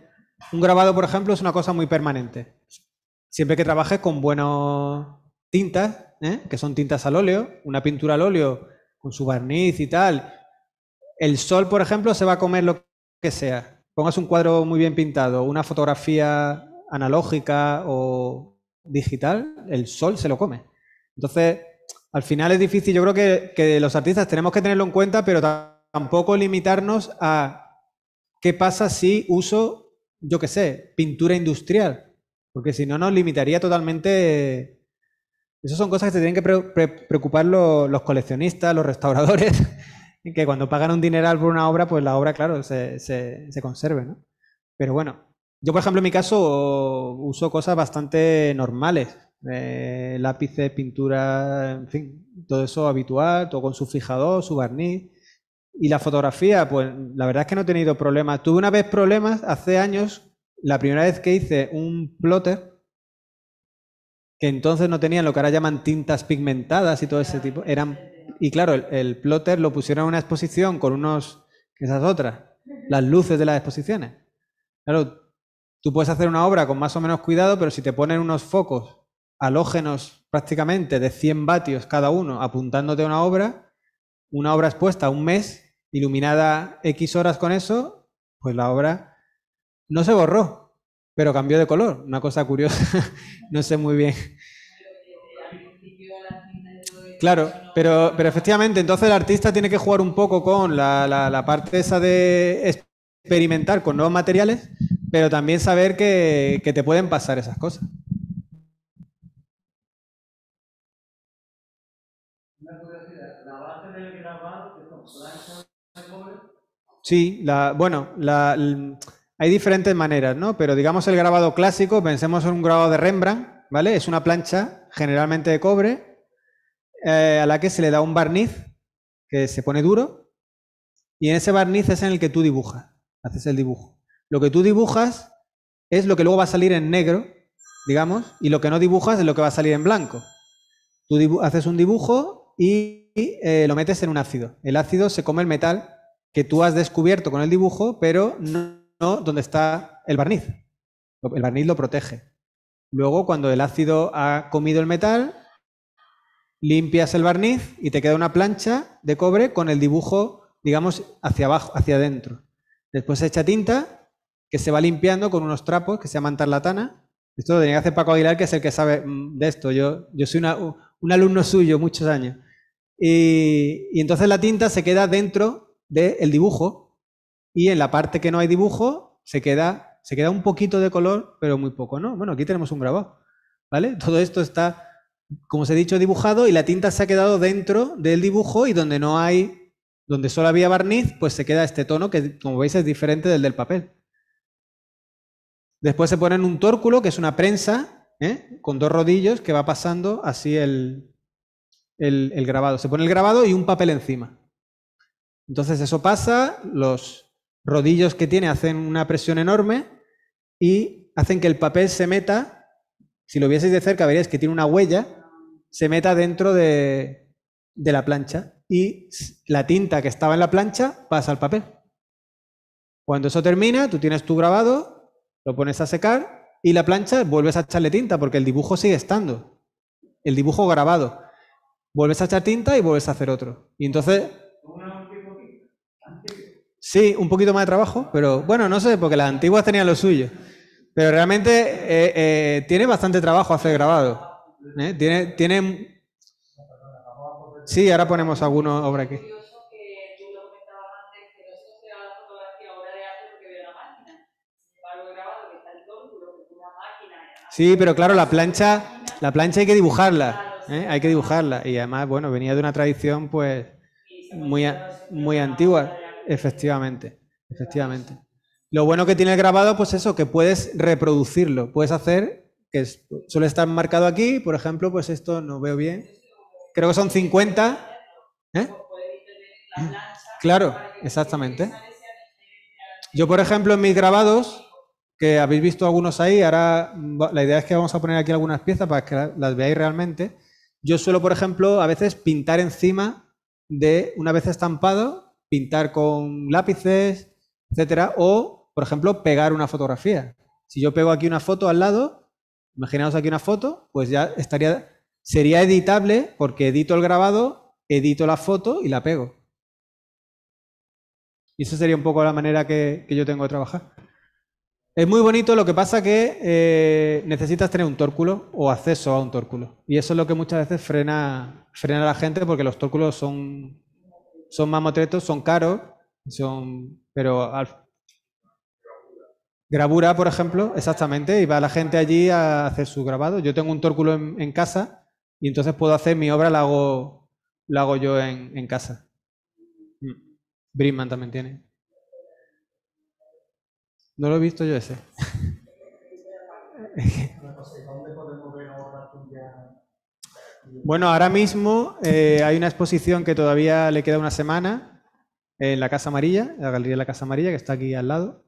Un grabado, por ejemplo, es una cosa muy permanente siempre que trabajes con buenas tintas, ¿eh? que son tintas al óleo, una pintura al óleo con su barniz y tal, el sol, por ejemplo, se va a comer lo que sea. Pongas un cuadro muy bien pintado, una fotografía analógica o digital, el sol se lo come. Entonces, al final es difícil, yo creo que, que los artistas tenemos que tenerlo en cuenta, pero tampoco limitarnos a qué pasa si uso, yo qué sé, pintura industrial porque si no, nos limitaría totalmente. Esas son cosas que se tienen que preocupar los, coleccionistas, los restauradores, que cuando pagan un dineral por una obra, pues la obra, claro, se, conserve, ¿no? Pero bueno, yo, por ejemplo, en mi caso uso cosas bastante normales. Eh, lápices, pintura, en fin, todo eso habitual, todo con su fijador, su barniz. Y la fotografía, pues la verdad es que no he tenido problemas. Tuve una vez problemas hace años la primera vez que hice un plotter, que entonces no tenían lo que ahora llaman tintas pigmentadas y todo ese tipo, eran y claro, el, plotter lo pusieron en una exposición con unos, esas otras, las luces de las exposiciones. Claro, tú puedes hacer una obra con más o menos cuidado, pero si te ponen unos focos halógenos prácticamente de 100 vatios cada uno apuntándote a una obra, una obra expuesta un mes, iluminada X horas con eso, pues la obra no se borró, pero cambió de color. Una cosa curiosa, no sé muy bien. Claro, pero, pero efectivamente, entonces el artista tiene que jugar un poco con la, la, parte esa de experimentar con nuevos materiales, pero también saber que, que te pueden pasar esas cosas. Sí, la, bueno, la, hay diferentes maneras, ¿no? Pero digamos el grabado clásico, pensemos en un grabado de Rembrandt, ¿vale? Es una plancha generalmente de cobre eh, a la que se le da un barniz que se pone duro y en ese barniz es en el que tú dibujas, haces el dibujo. Lo que tú dibujas es lo que luego va a salir en negro, digamos, y lo que no dibujas es lo que va a salir en blanco. Tú haces un dibujo y, eh, lo metes en un ácido. El ácido se come el metal que tú has descubierto con el dibujo, pero no, donde está el barniz. El barniz lo protege. Luego, cuando el ácido ha comido el metal, limpias el barniz y te queda una plancha de cobre con el dibujo, digamos, hacia abajo, hacia adentro. Después se echa tinta que se va limpiando con unos trapos que se llaman tarlatana. Esto lo tenía que hacer Paco Aguilar, que es el que sabe mm, de esto. Yo, yo soy un alumno suyo muchos años. Y, entonces la tinta se queda dentro del dibujo y en la parte que no hay dibujo, se queda, se queda un poquito de color, pero muy poco, ¿no? Bueno, aquí tenemos un grabado, ¿vale? Todo esto está, como os he dicho, dibujado y la tinta se ha quedado dentro del dibujo y donde no hay, donde solo había barniz, pues se queda este tono que, como veis, es diferente del del papel. Después se pone en un tórculo, que es una prensa, ¿eh? con dos rodillos que va pasando así el, el grabado. Se pone el grabado y un papel encima. Entonces eso pasa, los, rodillos que tiene hacen una presión enorme y hacen que el papel se meta, si lo vieseis de cerca veréis que tiene una huella, se meta dentro de, de la plancha y la tinta que estaba en la plancha pasa al papel. Cuando eso termina, tú tienes tu grabado, lo pones a secar y la plancha vuelves a echarle tinta porque el dibujo sigue estando, el dibujo grabado. Vuelves a echar tinta y vuelves a hacer otro. Y entonces Sí, un poquito más de trabajo, pero bueno, no sé, porque las antiguas tenían lo suyo. Pero realmente eh, eh, tiene bastante trabajo hacer grabado. ¿eh? Tiene, tiene... Sí, ahora ponemos alguna obra aquí. Sí, pero claro, la plancha, la plancha hay que dibujarla, hay que dibujarla. Y además, bueno, venía de una tradición pues muy, muy antigua. Efectivamente, efectivamente. Lo bueno que tiene el grabado, pues eso, que puedes reproducirlo. Puedes hacer, que suele estar marcado aquí, por ejemplo, pues esto no veo bien. Creo que son 50. ¿Eh? Claro, exactamente. Yo, por ejemplo, en mis grabados, que habéis visto algunos ahí, ahora la idea es que vamos a poner aquí algunas piezas para que las veáis realmente. Yo suelo, por ejemplo, a veces pintar encima de una vez estampado pintar con lápices, etcétera, o, por ejemplo, pegar una fotografía. Si yo pego aquí una foto al lado, imaginaos aquí una foto, pues ya estaría, sería editable porque edito el grabado, edito la foto y la pego. Y esa sería un poco la manera que, yo tengo de trabajar. Es muy bonito, lo que pasa que eh, necesitas tener un tórculo o acceso a un tórculo. Y eso es lo que muchas veces frena, frena a la gente porque los tórculos son son mamotretos, son caros, son, pero al, Gravura, por ejemplo, exactamente, y va la gente allí a hacer su grabado. Yo tengo un tórculo en, en casa y entonces puedo hacer mi obra, la hago, la hago yo en, en casa. Mm. Bridman también tiene. No lo he visto yo ese. Bueno, ahora mismo eh, hay una exposición que todavía le queda una semana en la Casa Amarilla, en la Galería de la Casa Amarilla, que está aquí al lado.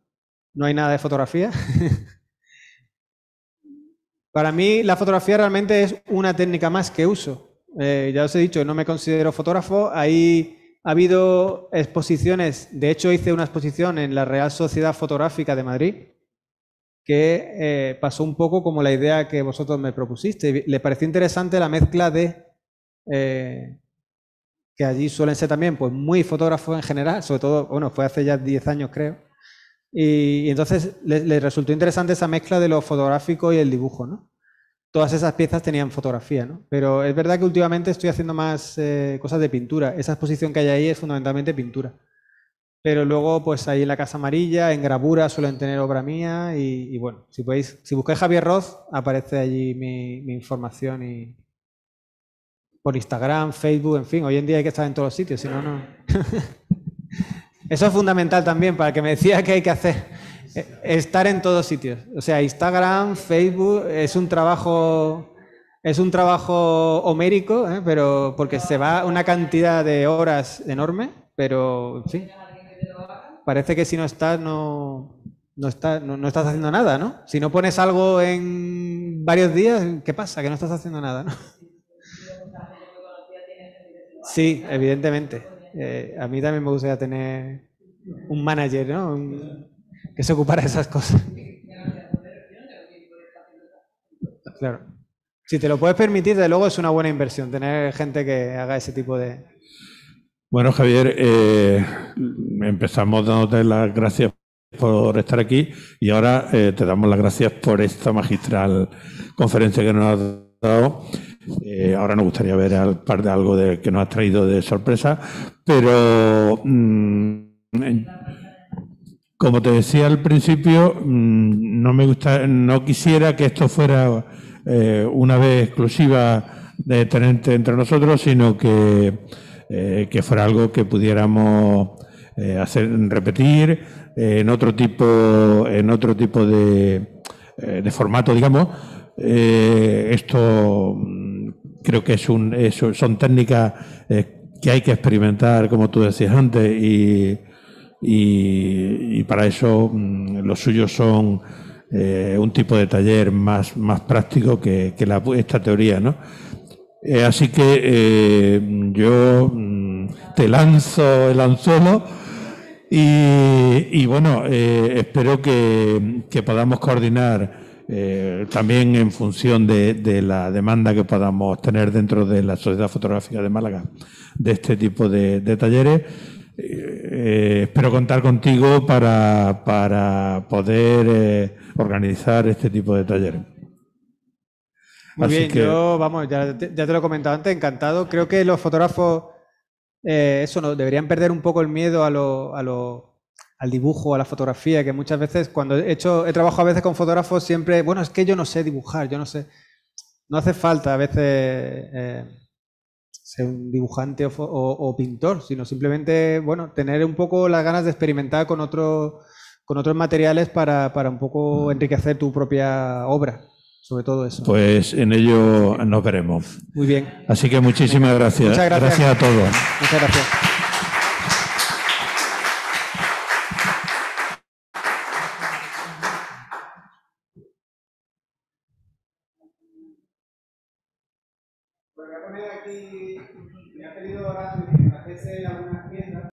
No hay nada de fotografía. Para mí la fotografía realmente es una técnica más que uso. Eh, ya os he dicho, no me considero fotógrafo. Ahí ha habido exposiciones, de hecho hice una exposición en la Real Sociedad Fotográfica de Madrid, que eh, pasó un poco como la idea que vosotros me propusiste. Le pareció interesante la mezcla de, eh, que allí suelen ser también pues, muy fotógrafos en general, sobre todo, bueno, fue hace ya 10 años creo, y, entonces le, resultó interesante esa mezcla de lo fotográfico y el dibujo, ¿no? Todas esas piezas tenían fotografía, ¿no? Pero es verdad que últimamente estoy haciendo más eh, cosas de pintura. Esa exposición que hay ahí es fundamentalmente pintura. Pero luego, pues ahí en la Casa Amarilla, en Grabura suelen tener obra mía. Y, bueno, si podéis, si buscáis Javier Roz, aparece allí mi, información y, por Instagram, Facebook, en fin, hoy en día hay que estar en todos los sitios, si no, no. Eso es fundamental también para que me decía que hay que hacer, eh, estar en todos sitios. O sea, Instagram, Facebook, es un trabajo, es un trabajo homérico, ¿eh? pero porque se va una cantidad de horas enorme, pero en fin parece que si no estás, no, no, no, estás haciendo nada, ¿no? Si no pones algo en varios días, ¿qué pasa? Que no estás haciendo nada, ¿no? Sí, evidentemente. Eh, a mí también me gustaría tener un manager, ¿no? que se ocupara de esas cosas. Claro. Si te lo puedes permitir, de luego es una buena inversión tener gente que haga ese tipo de, bueno, Javier, eh, empezamos dándote las gracias por estar aquí y ahora eh, te damos las gracias por esta magistral conferencia que nos has dado. Eh, ahora nos gustaría ver al par de algo de, que nos has traído de sorpresa, pero mm, como te decía al principio, mm, no me gusta, no quisiera que esto fuera una vez exclusiva de tenerte entre nosotros, sino que eh, que fuera algo que pudiéramos eh, hacer repetir en otro tipo, en otro tipo de, eh, de formato, digamos. esto mm, creo que es un, son técnicas que hay que experimentar, como tú decías antes, y, y, para eso mm, los suyos son un tipo de taller más, más práctico que, que esta teoría, ¿no? Eh, así que eh, yo mm, te lanzo el anzuelo y, bueno, eh, espero que, que, podamos coordinar también en función de, de, la demanda que podamos tener dentro de la Sociedad Fotográfica de Málaga de este tipo de, de talleres. espero contar contigo para, para poder organizar este tipo de talleres. Muy bien, yo, vamos, ya, te lo he comentado antes, encantado. Creo que los fotógrafos, eh, eso, deberían perder un poco el miedo al dibujo, a la fotografía, que muchas veces, cuando he hecho, he trabajado a veces con fotógrafos, siempre, bueno, es que yo no sé dibujar, yo no sé. No hace falta a veces eh, ser un dibujante o, pintor, sino simplemente, bueno, tener un poco las ganas de experimentar con con otros materiales para un poco mm. enriquecer tu propia obra sobre todo eso. Pues en ello nos veremos. Muy bien. Así que muchísimas gracias. gracias. Gracias a todos. Muchas gracias.